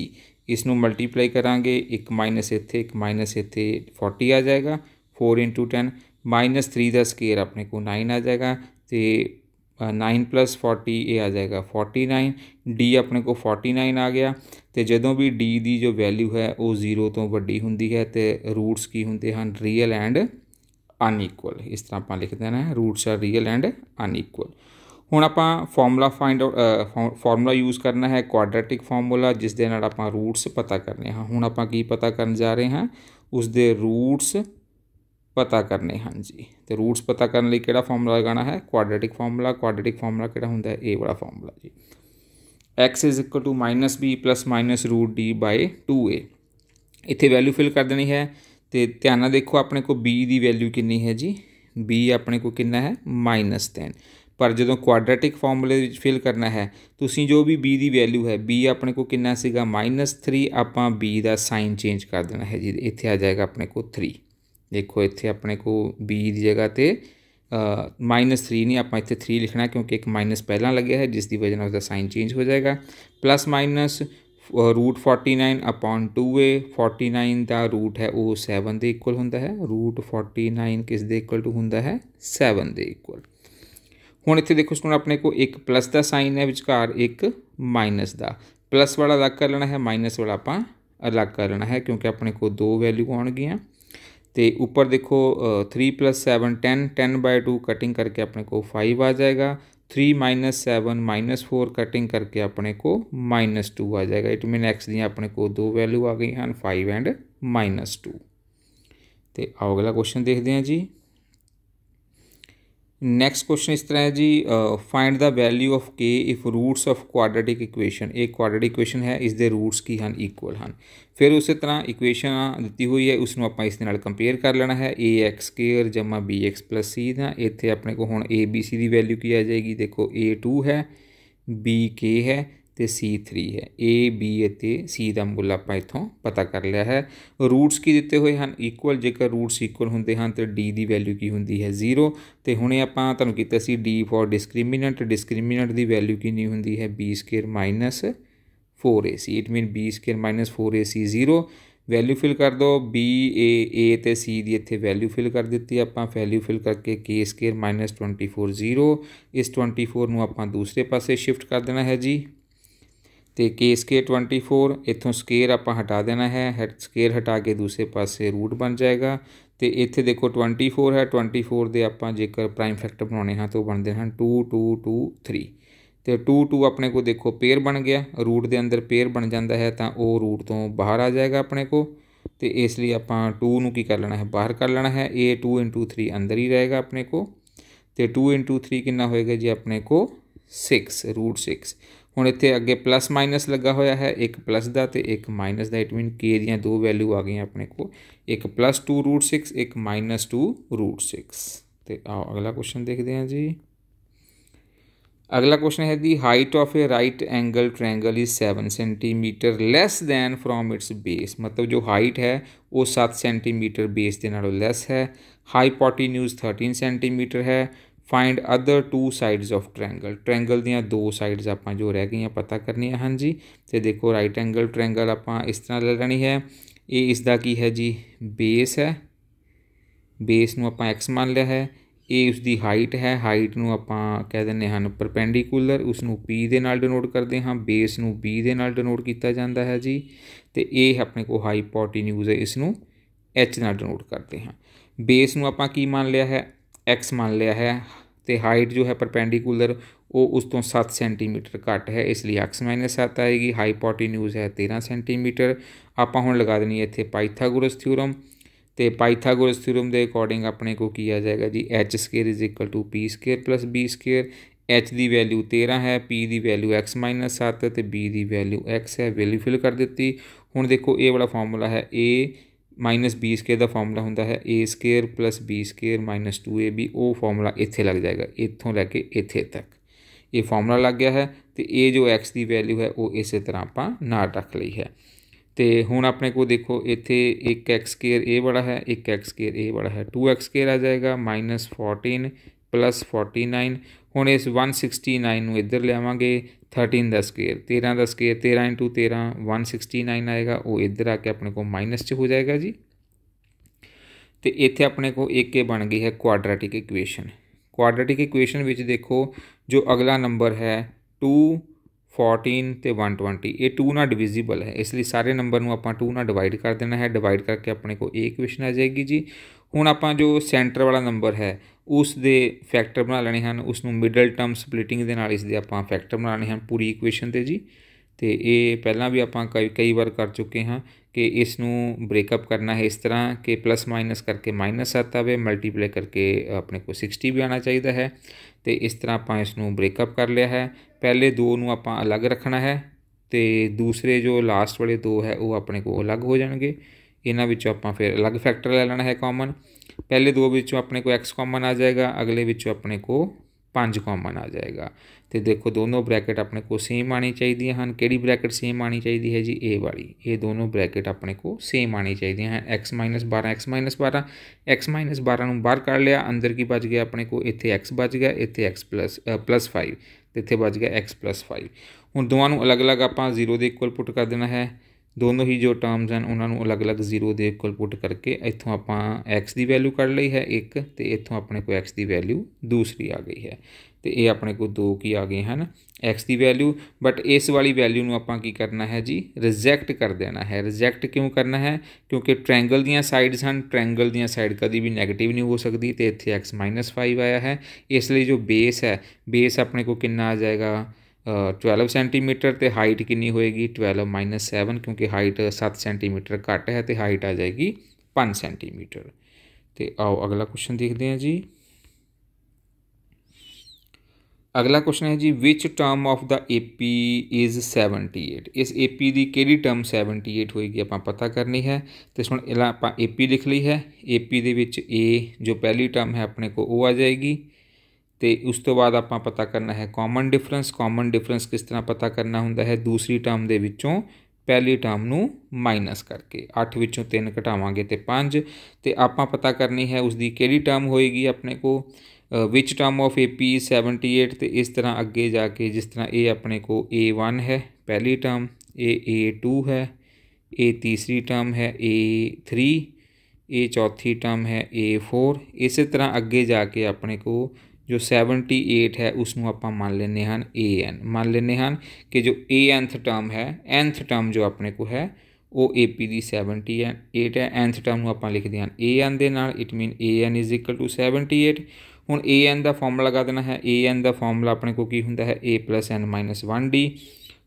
S1: ਇਸ ਨੂੰ ਮਲਟੀਪਲਾਈ ਕਰਾਂਗੇ 1 ਮਾਈਨਸ ਇੱਥੇ 1 ਮਾਈਨਸ ਇੱਥੇ 40 ਆ ਜਾਏਗਾ 4 10 3 ਦਾ ਸਕੁਅਰ ਆਪਣੇ ਕੋ 9 ਆ ਜਾਏਗਾ ਤੇ नाइन प्लस फोर्टी ए आ जाएगा फोर्टी नाइन डी अपने को फोर्टी नाइन आ गया तो जदों भी तो डी की जो वैल्यू है वह जीरो तो वीडी होंगी है तो रूट्स की होंगे हैं रीयल एंड अनईक्ल इस तरह आप लिख देना है roots are real and unequal हूँ आप formula find out formula use करना है क्वाड्रेटिक फॉर्मूला जिस आप रूट्स पता करने हूँ आप पता कर जा रहे हैं उसके रूट्स ਪਤਾ ਕਰਨੇ ਹਨ ਜੀ ਤੇ ਰੂਟਸ ਪਤਾ ਕਰਨ ਲਈ ਕਿਹੜਾ ਫਾਰਮੂਲਾ ਲਗਾਣਾ ਹੈ ਕੁਆਡ੍ਰੈਟਿਕ ਫਾਰਮੂਲਾ ਕੁਆਡ੍ਰੈਟਿਕ ਫਾਰਮੂਲਾ ਕਿਹੜਾ ਹੁੰਦਾ ਹੈ ਇਹ ਵਾਲਾ ਫਾਰਮੂਲਾ ਜੀ x b √d 2a ਇੱਥੇ ਵੈਲਿਊ ਫਿਲ ਕਰ ਦੇਣੀ ਹੈ ਤੇ ਧਿਆਨ ਨਾਲ ਦੇਖੋ ਆਪਣੇ ਕੋਲ b ਦੀ ਵੈਲਿਊ ਕਿੰਨੀ ਹੈ ਜੀ b ਆਪਣੇ ਕੋਲ ਕਿੰਨਾ ਹੈ -10 ਪਰ ਜਦੋਂ ਕੁਆਡ੍ਰੈਟਿਕ ਫਾਰਮੂਲੇ ਵਿੱਚ ਫਿਲ ਕਰਨਾ ਹੈ ਤੁਸੀਂ ਜੋ ਵੀ b ਦੀ ਵੈਲਿਊ ਹੈ b ਆਪਣੇ ਕੋਲ ਕਿੰਨਾ ਸੀਗਾ -3 ਆਪਾਂ b ਦਾ ਸਾਈਨ ਚੇਂਜ ਕਰ ਦੇਣਾ ਹੈ ਜੀ ਇੱਥੇ ਆ ਜਾਏਗਾ ਆਪਣੇ ਕੋਲ 3 देखो इतने अपने को बी जगह पर माइनस थ्री नहीं आप इतने थ्री लिखना क्योंकि एक माइनस पहला लगे है जिसकी वजह उसका साइन चेंज हो जाएगा plus minus root forty nine upon two a forty nine का रूट है वह सैवन के इक्वल हों रूट फोर्टी नाइन किस दे इक्वल टू हों सैवन के इक्वल हूँ इतने देखो स्टूडेंट अपने को एक प्लस का साइन है विकार एक माइनस का प्लस वाला अलग कर लेना है माइनस वाला आप अलग कर लेना है क्योंकि अपने को दो वैल्यू आनगियाँ ਤੇ ऊपर देखो three plus seven ten ten by two cutting करके अपने को फाइव आ जाएगा three minus seven minus four cutting करके अपने को माइनस टू आ जाएगा ਇਟ ਮੀਨ x ਦੀਆਂ ਆਪਣੇ ਕੋਲ ਦੋ ਵੈਲਿਊ ਆ ਗਈਆਂ ਹਨ 5 ਐਂਡ -2 ਤੇ ਆਓ ਅਗਲਾ ਕੁਐਸਚਨ ਦੇਖਦੇ ਹਾਂ ਜੀ नेक्स्ट क्वेश्चन इस तरह है जी find the value of k if roots of quadratic equation एक क्वाडरेटिक इक्वेशन है इस दे रूट्स की हैं इक्वल हैं फिर उस तरह इक्वेशन दिती हुई है उसको आप इस कंपेयर कर लेना है ए एक्स स्केयर जमा बी एक्स प्लस सी ना इतने अपने को हूँ ए बी सी की वैल्यू की आ जाएगी देखो ए टू है बी के है ਤੇ C3 ਹੈ A B ਅਤੇ C ਦਾ ਮੁੱਲ ਆਪਾਂ ਇਥੋਂ ਪਤਾ ਕਰ ਲਿਆ ਹੈ ਰੂਟਸ ਕੀ ਦਿੱਤੇ ਹੋਏ ਹਨ ਇਕੁਅਲ ਜੇਕਰ ਰੂਟਸ ਇਕੁਅਲ ਹੁੰਦੇ ਹਨ ਤੇ D ਦੀ ਵੈਲਿਊ ਕੀ ਹੁੰਦੀ ਹੈ 0 ਤੇ ਹੁਣੇ ਆਪਾਂ ਤੁਹਾਨੂੰ ਕੀਤਾ ਸੀ D ਫॉर ਡਿਸਕ੍ਰਿਮੀਨੈਂਟ ਡਿਸਕ੍ਰਿਮੀਨੈਂਟ ਦੀ ਵੈਲਿਊ ਕੀ ਨਹੀਂ ਹੁੰਦੀ ਹੈ B² 4ac it mean B² 4ac 0 value fill ਕਰ ਦੋ b a a ਤੇ c ਦੀ ਇੱਥੇ ਵੈਲਿਊ ਫਿਲ ਕਰ ਦਿੱਤੀ ਆਪਾਂ ਵੈਲਿਊ ਫਿਲ ਕਰਕੇ k² 24 0 ਇਸ 24 ਨੂੰ ਆਪਾਂ ਦੂਸਰੇ ਪਾਸੇ ਸ਼ਿਫਟ ਕਰ ਦੇਣਾ ਹੈ ਜੀ ਤੇ k ਸਕੇਅਰ 24 ਇਥੋਂ ਸਕੇਅਰ ਆਪਾਂ ਹਟਾ ਦੇਣਾ ਹੈ ਸਕੇਅਰ ਹਟਾ ਕੇ ਦੂਸਰੇ ਪਾਸੇ ਰੂਟ ਬਣ ਜਾਏਗਾ ਤੇ ਇੱਥੇ ਦੇਖੋ 24 ਹੈ 24 ਦੇ ਆਪਾਂ ਜੇਕਰ ਪ੍ਰਾਈਮ ਫੈਕਟਰ ਬਣਾਉਣੇ ਹਨ ਤਾਂ ਬਣਦੇ ਹਨ 2 2 2 3 ਤੇ 2 2 ਆਪਣੇ ਕੋ ਦੇਖੋ ਪੇਅਰ ਬਣ ਗਿਆ ਰੂਟ ਦੇ ਅੰਦਰ ਪੇਅਰ ਬਣ ਜਾਂਦਾ ਹੈ ਤਾਂ ਉਹ ਰੂਟ ਤੋਂ ਬਾਹਰ ਆ ਜਾਏਗਾ ਆਪਣੇ ਕੋ ਤੇ ਇਸ ਲਈ ਆਪਾਂ 2 ਨੂੰ ਕੀ ਕਰ ਲੈਣਾ ਹੈ ਬਾਹਰ ਕਰ ਲੈਣਾ ਹੈ a 2 3 ਅੰਦਰ ਹੀ ਰਹੇਗਾ ਆਪਣੇ ਕੋ ਤੇ 2 3 ਕਿੰਨਾ ਹੋਏਗਾ ਜੀ ਆਪਣੇ ਕੋ 6 ਰੂਟ 6 ਹੁਣ ਇੱਥੇ ਅੱਗੇ ਪਲੱਸ ਮਾਈਨਸ ਲੱਗਾ ਹੋਇਆ ਹੈ ਇੱਕ ਪਲੱਸ ਦਾ ਤੇ ਇੱਕ ਮਾਈਨਸ ਦਾ ਇਟ ਮੀਨ k ਦੀਆਂ ਦੋ ਵੈਲਿਊ ਆ ਗਈਆਂ ਆਪਣੇ ਕੋਲ ਇੱਕ ਪਲੱਸ 2 ਰੂਟ 6 ਇੱਕ ਮਾਈਨਸ 2 ਰੂਟ 6 ਤੇ ਆਓ ਅਗਲਾ ਕੁਐਸਚਨ ਦੇਖਦੇ ਹਾਂ ਜੀ ਅਗਲਾ ਕੁਐਸਚਨ ਹੈ the height of a right angle triangle is 7 centimetre less than from its base ਮਤਲਬ ਜੋ ਹਾਈਟ ਹੈ ਉਹ 7 ਸੈਂਟੀਮੀਟਰ ਬੇਸ ਦੇ ਨਾਲੋਂ ਲੈਸ ਹੈ ਹਾਈਪੋਟੀਨਿਊਜ਼ 13 ਸੈਂਟੀਮੀਟਰ ਹੈ find other two sides of triangle triangle ਦੀਆਂ ਦੋ ਸਾਈਡਸ ਆਪਾਂ ਜੋ ਰਹਿ ਗਈਆਂ ਪਤਾ ਕਰਨੀਆਂ ਹਨ ਜੀ ਤੇ ਦੇਖੋ ਰਾਈਟ ਐਂਗਲ ਟ੍ਰਾਇੰਗਲ ਆਪਾਂ ਇਸ ਤਰ੍ਹਾਂ ਲੈ ਲੈਣੀ ਹੈ ਇਹ ਇਸ ਦਾ ਕੀ ਹੈ ਜੀ ਬੇਸ ਹੈ ਬੇਸ ਨੂੰ ਆਪਾਂ x ਮੰਨ ਲਿਆ ਹੈ ਇਹ ਉਸ ਦੀ ਹਾਈਟ ਹੈ ਹਾਈਟ ਨੂੰ ਆਪਾਂ ਕਹਿ ਦਿੰਨੇ ਹਨ ਪਰਪੈਂਡੀਕੂਲਰ ਉਸ ਨੂੰ p ਦੇ ਨਾਲ ਡਿਨੋਟ ਕਰਦੇ ਹਾਂ ਬੇਸ ਨੂੰ b ਦੇ ਨਾਲ ਡਿਨੋਟ ਕੀਤਾ ਜਾਂਦਾ ਹੈ ਜੀ ਤੇ ਇਹ ਆਪਣੇ ਕੋ ਹਾਈਪੋਟੈਨਿਊਸ ਹੈ ਇਸ ਨੂੰ h ਨਾਲ ਡਿਨੋਟ ਕਰਦੇ ਹਾਂ ਬੇਸ ਨੂੰ ਆਪਾਂ ਕੀ ਮੰਨ ਲਿਆ ਹੈ x ਮੰਨ ਲਿਆ ਹੈ तो हाइट जो है परपेंडिकूलर वो उस तो सत्त सेंटीमीटर घट है इसलिए एक्स माइनस सत्त आएगी हाईपोटी न्यूज़ है तेरह सेंटीमीटर आप हम लगा देनी इतने पाइथागोरस थ्यूरम तो पाइथागोरस थ्यूरम के अकॉर्डिंग अपने को किया जाएगा जी h square is equal to p square plus b square h की वैल्यू तेरह है पी की वैल्यू एक्स माइनस सत्त बी की वैल्यू एक्स है वैल्यू फिल कर दी हूँ देखो ए वाला फॉर्मूला है ए माइनस बी स्केयर का फॉर्मूला होंगे है a square plus b square minus two a b और फॉर्मूला इतने लग जाएगा इतों लैके इतें तक ये फॉर्मूला लग गया है तो ये जो एक्स की वैल्यू है वह इस तरह आप रख ली है तो हूँ अपने को देखो इतने एक एक्स स्केयर ए बड़ा है एक एक्स स्केयर ए बड़ा है टू एक्स स्केयर आ जाएगा minus fourteen plus forty nine ਹੁਣ ਇਸ 169 ਨੂੰ ਇੱਧਰ ਲਿਆਵਾਂਗੇ 13 ਦਾ ਸਕੁਅਰ 13 ਦਾ ਸਕੁਅਰ 13 13 169 ਆਏਗਾ ਉਹ ਇੱਧਰ ਆ ਕੇ ਆਪਣੇ ਕੋਲ ਮਾਈਨਸ 'ਚ ਹੋ ਜਾਏਗਾ ਜੀ ਤੇ ਇੱਥੇ ਆਪਣੇ ਕੋਲ ਇੱਕ ਇਹ ਬਣ ਗਈ ਹੈ ਕੁਆਡਰੈਟਿਕ ਇਕੁਏਸ਼ਨ ਕੁਆਡਰੈਟਿਕ ਇਕੁਏਸ਼ਨ ਵਿੱਚ ਦੇਖੋ ਜੋ ਅਗਲਾ ਨੰਬਰ ਹੈ 2 14 ਤੇ 120 ਇਹ 2 ਨਾਲ ਡਿਵੀਜ਼ੀਬਲ ਹੈ ਇਸ ਲਈ ਸਾਰੇ ਨੰਬਰ ਨੂੰ ਆਪਾਂ 2 ਨਾਲ ਡਿਵਾਈਡ ਕਰ ਦੇਣਾ ਹੈ ਡਿਵਾਈਡ ਕਰਕੇ ਆਪਣੇ ਕੋਲ ਇਹ ਇਕੁਏਸ਼ਨ ਆ ਜਾਏਗੀ ਜੀ ਹੁਣ ਆਪਾਂ ਜੋ ਸੈਂਟਰ ਵਾਲਾ ਨੰਬਰ ਹੈ ਉਸ ਦੇ ਫੈਕਟਰ ਬਣਾ ਲੈਣੇ ਹਨ ਉਸ ਨੂੰ ਮਿਡਲ ਟਰਮ ਸਪਲਿਟਿੰਗ ਦੇ ਨਾਲ ਇਸ ਦੇ ਆਪਾਂ ਫੈਕਟਰ ਬਣਾਣੇ ਹਨ ਪੂਰੀ ਇਕੁਏਸ਼ਨ ਤੇ ਜੀ ਤੇ ਇਹ ਪਹਿਲਾਂ ਵੀ ਆਪਾਂ ਕਈ ਕਈ ਵਾਰ ਕਰ ਚੁੱਕੇ ਹਾਂ ਕਿ ਇਸ ਨੂੰ ਬ੍ਰੇਕਅਪ ਕਰਨਾ ਹੈ ਇਸ ਤਰ੍ਹਾਂ ਕਿ ਪਲੱਸ ਮਾਈਨਸ ਕਰਕੇ ਮਾਈਨਸ ਆਤਾ ਹੋਵੇ ਮਲਟੀਪਲਾਈ ਕਰਕੇ ਆਪਣੇ ਕੋ 60 ਵੀ ਆਣਾ ਚਾਹੀਦਾ ਹੈ ਤੇ ਇਸ ਤਰ੍ਹਾਂ ਆਪਾਂ ਇਸ ਨੂੰ ਬ੍ਰੇਕਅਪ ਕਰ ਲਿਆ ਹੈ ਪਹਿਲੇ ਦੋ ਨੂੰ ਆਪਾਂ ਅਲੱਗ ਰੱਖਣਾ ਹੈ ਤੇ ਦੂਸਰੇ ਜੋ ਲਾਸਟ ਵਾਲੇ ਦੋ ਹੈ ਉਹ ਆਪਣੇ ਕੋ ਅਲੱਗ ਹੋ ਜਾਣਗੇ ਇਹਨਾਂ ਵਿੱਚੋਂ ਆਪਾਂ ਫਿਰ ਅਲੱਗ ਫੈਕਟਰ ਲੈ ਲੈਣਾ ਹੈ ਕਾਮਨ ਪਹਿਲੇ ਦੋ ਵਿੱਚੋਂ ਆਪਣੇ ਕੋ x ਕਾਮਨ ਆ ਜਾਏਗਾ ਅਗਲੇ ਵਿੱਚੋਂ ਆਪਣੇ ਕੋ 5 ਕਾਮਨ ਆ ਜਾਏਗਾ ਤੇ ਦੇਖੋ ਦੋਨੋਂ ਬ੍ਰੈਕਟ ਆਪਣੇ ਕੋ ਸੇਮ ਆਣੀ ਚਾਹੀਦੀਆਂ ਹਨ ਕਿਹੜੀ ਬ੍ਰੈਕਟ ਸੇਮ ਆਣੀ ਚਾਹੀਦੀ ਹੈ ਜੀ a ਵਾਲੀ ਇਹ ਦੋਨੋਂ ਬ੍ਰੈਕਟ ਆਪਣੇ ਕੋ ਸੇਮ ਆਣੀ ਚਾਹੀਦੀਆਂ ਹਨ x 12 x 12 x 12 ਨੂੰ ਬਾਹਰ ਕੱਢ ਲਿਆ ਅੰਦਰ ਕੀ ਬਚ ਗਿਆ ਆਪਣੇ ਕੋ ਇੱਥੇ x ਬਚ ਗਿਆ ਇੱਥੇ x 5 ਤੇ ਇੱਥੇ ਬਚ ਗਿਆ x 5 ਹੁਣ ਦੋਵਾਂ ਨੂੰ ਅਲੱਗ-ਅਲੱਗ ਆਪਾਂ 0 ਦੇ ਇਕੁਅਲ ਪੁੱਟ ਕਰ ਦੇਣਾ ਹੈ ਦੋਨੋਂ ਹੀ ਜੋ ਟਰਮਸ ਹਨ ਉਹਨਾਂ ਨੂੰ ਅਲੱਗ-ਅਲੱਗ ਜ਼ੀਰੋ ਦੇ ਇਕੁਅਲ ਪੁੱਟ ਕਰਕੇ ਇੱਥੋਂ ਆਪਾਂ x ਦੀ ਵੈਲਿਊ ਕੱਢ ਲਈ ਹੈ ਇੱਕ ਤੇ ਇੱਥੋਂ ਆਪਣੇ ਕੋਲ x ਦੀ ਵੈਲਿਊ ਦੂਸਰੀ ਆ ਗਈ ਹੈ ਤੇ ਇਹ ਆਪਣੇ ਕੋਲ ਦੋ ਕੀ ਆ ਗਏ ਹਨ x ਦੀ ਵੈਲਿਊ ਬਟ ਇਸ ਵਾਲੀ ਵੈਲਿਊ ਨੂੰ ਆਪਾਂ ਕੀ ਕਰਨਾ ਹੈ ਜੀ ਰਿਜੈਕਟ ਕਰ ਦੇਣਾ ਹੈ ਰਿਜੈਕਟ ਕਿਉਂ ਕਰਨਾ ਹੈ ਕਿਉਂਕਿ ਟ੍ਰੈਂਗਲ ਦੀਆਂ ਸਾਈਡਸ ਹਨ ਟ੍ਰੈਂਗਲ ਦੀਆਂ ਸਾਈਡ ਕਦੀ ਵੀ ਨੈਗੇਟਿਵ ਨਹੀਂ ਹੋ ਸਕਦੀ ਤੇ ਇੱਥੇ x 5 ਆਇਆ ਹੈ ਇਸ ਲਈ ਜੋ ਬੇਸ ਹੈ ਬੇਸ ਆਪਣੇ ਕੋਲ ਕਿੰਨਾ ਆ ਜਾਏਗਾ ट्वैल्व सेंटीमीटर तो हाइट कि होएगी ट्वैल्व माइनस सैवन क्योंकि हाइट सत्त सेंटीमीटर घट है तो हाइट आ जाएगी पाँच सेंटीमीटर तो आओ अगला क्वेश्चन देखते हैं जी अगला क्वेश्चन है जी which term of the A P is seventy eight इस ए पी की कहड़ी टर्म सैवनटी एट होएगी आप पता करनी है तो हम आप ए पी लिख ली है ए पी के जो पहली टर्म है अपने को वो आ जाएगी ਤੇ ਉਸ ਤੋਂ ਬਾਅਦ ਆਪਾਂ ਪਤਾ ਕਰਨਾ ਹੈ ਕਾਮਨ ਡਿਫਰੈਂਸ ਕਾਮਨ ਡਿਫਰੈਂਸ ਕਿਸ ਤਰ੍ਹਾਂ ਪਤਾ ਕਰਨਾ ਹੁੰਦਾ ਹੈ ਦੂਸਰੀ ਟਰਮ ਦੇ ਵਿੱਚੋਂ ਪਹਿਲੀ ਟਰਮ ਨੂੰ ਮਾਈਨਸ ਕਰਕੇ 8 ਵਿੱਚੋਂ 3 ਘਟਾਵਾਂਗੇ ਤੇ 5 ਤੇ ਆਪਾਂ ਪਤਾ ਕਰਨੀ ਹੈ ਉਸ ਦੀ ਕਿਹੜੀ ਟਰਮ ਹੋਏਗੀ ਆਪਣੇ ਕੋ ਵਿਚ ਟਰਮ ਆਫ AP 78 ਤੇ ਇਸ ਤਰ੍ਹਾਂ ਅੱਗੇ ਜਾ ਕੇ ਜਿਸ ਤਰ੍ਹਾਂ ਇਹ ਆਪਣੇ ਕੋ A1 ਹੈ ਪਹਿਲੀ ਟਰਮ ਇਹ A2 ਹੈ ਇਹ ਤੀਸਰੀ ਟਰਮ ਹੈ A3 ਇਹ ਚੌਥੀ ਟਰਮ ਹੈ A4 ਇਸੇ ਤਰ੍ਹਾਂ ਅੱਗੇ ਜਾ ਕੇ ਆਪਣੇ ਕੋ ਜੋ 78 ਹੈ ਉਸ ਨੂੰ ਆਪਾਂ ਮੰਨ ਲੈਨੇ ਹਨ an ਮੰਨ ਲੈਨੇ ਹਨ ਕਿ ਜੋ anth ਟਰਮ ਹੈ nth ਟਰਮ ਜੋ ਆਪਣੇ ਕੋ ਹੈ ਉਹ ap ਦੀ 78 ਹੈ 8 ਹੈ nth ਟਰਮ ਨੂੰ ਆਪਾਂ ਲਿਖਦੇ ਹਾਂ an ਦੇ ਨਾਲ ਇਟ ਮੀਨ an 78 ਹੁਣ an ਦਾ ਫਾਰਮੂਲਾ ਲਗਾ ਦੇਣਾ ਹੈ an ਦਾ ਫਾਰਮੂਲਾ ਆਪਣੇ ਕੋ ਕੀ ਹੁੰਦਾ ਹੈ a n 1d